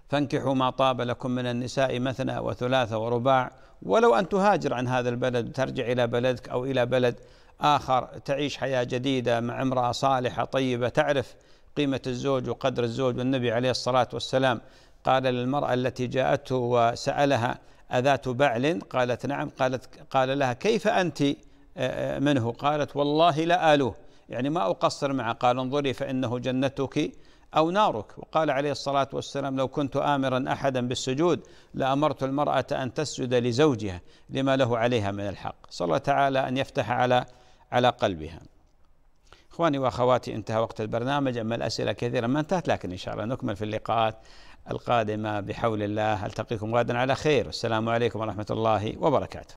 فانكحوا ما طاب لكم من النساء مثنى وثلاثة ورباع ولو أن تهاجر عن هذا البلد وترجع إلى بلدك أو إلى بلد آخر تعيش حياة جديدة مع امرأة صالحة طيبة تعرف قيمة الزوج وقدر الزوج والنبي عليه الصلاة والسلام قال للمرأة التي جاءته وسألها أذات بعل قالت نعم قالت قال لها كيف أنت آه، آه، منه قالت والله لا آلوه يعني ما أقصر معه قال انظري فإنه جنتك أو نارك وقال عليه الصلاة والسلام لو كنت آمرا أحدا بالسجود لأمرت المرأة أن تسجد لزوجها لما له عليها من الحق صلى الله تعالى أن يفتح على على قلبها إخواني وأخواتي انتهى وقت البرنامج أما الأسئلة كثيرة ما انتهت لكن إن شاء الله نكمل في اللقاءات القادمة بحول الله ألتقيكم غدا على خير والسلام عليكم ورحمة الله وبركاته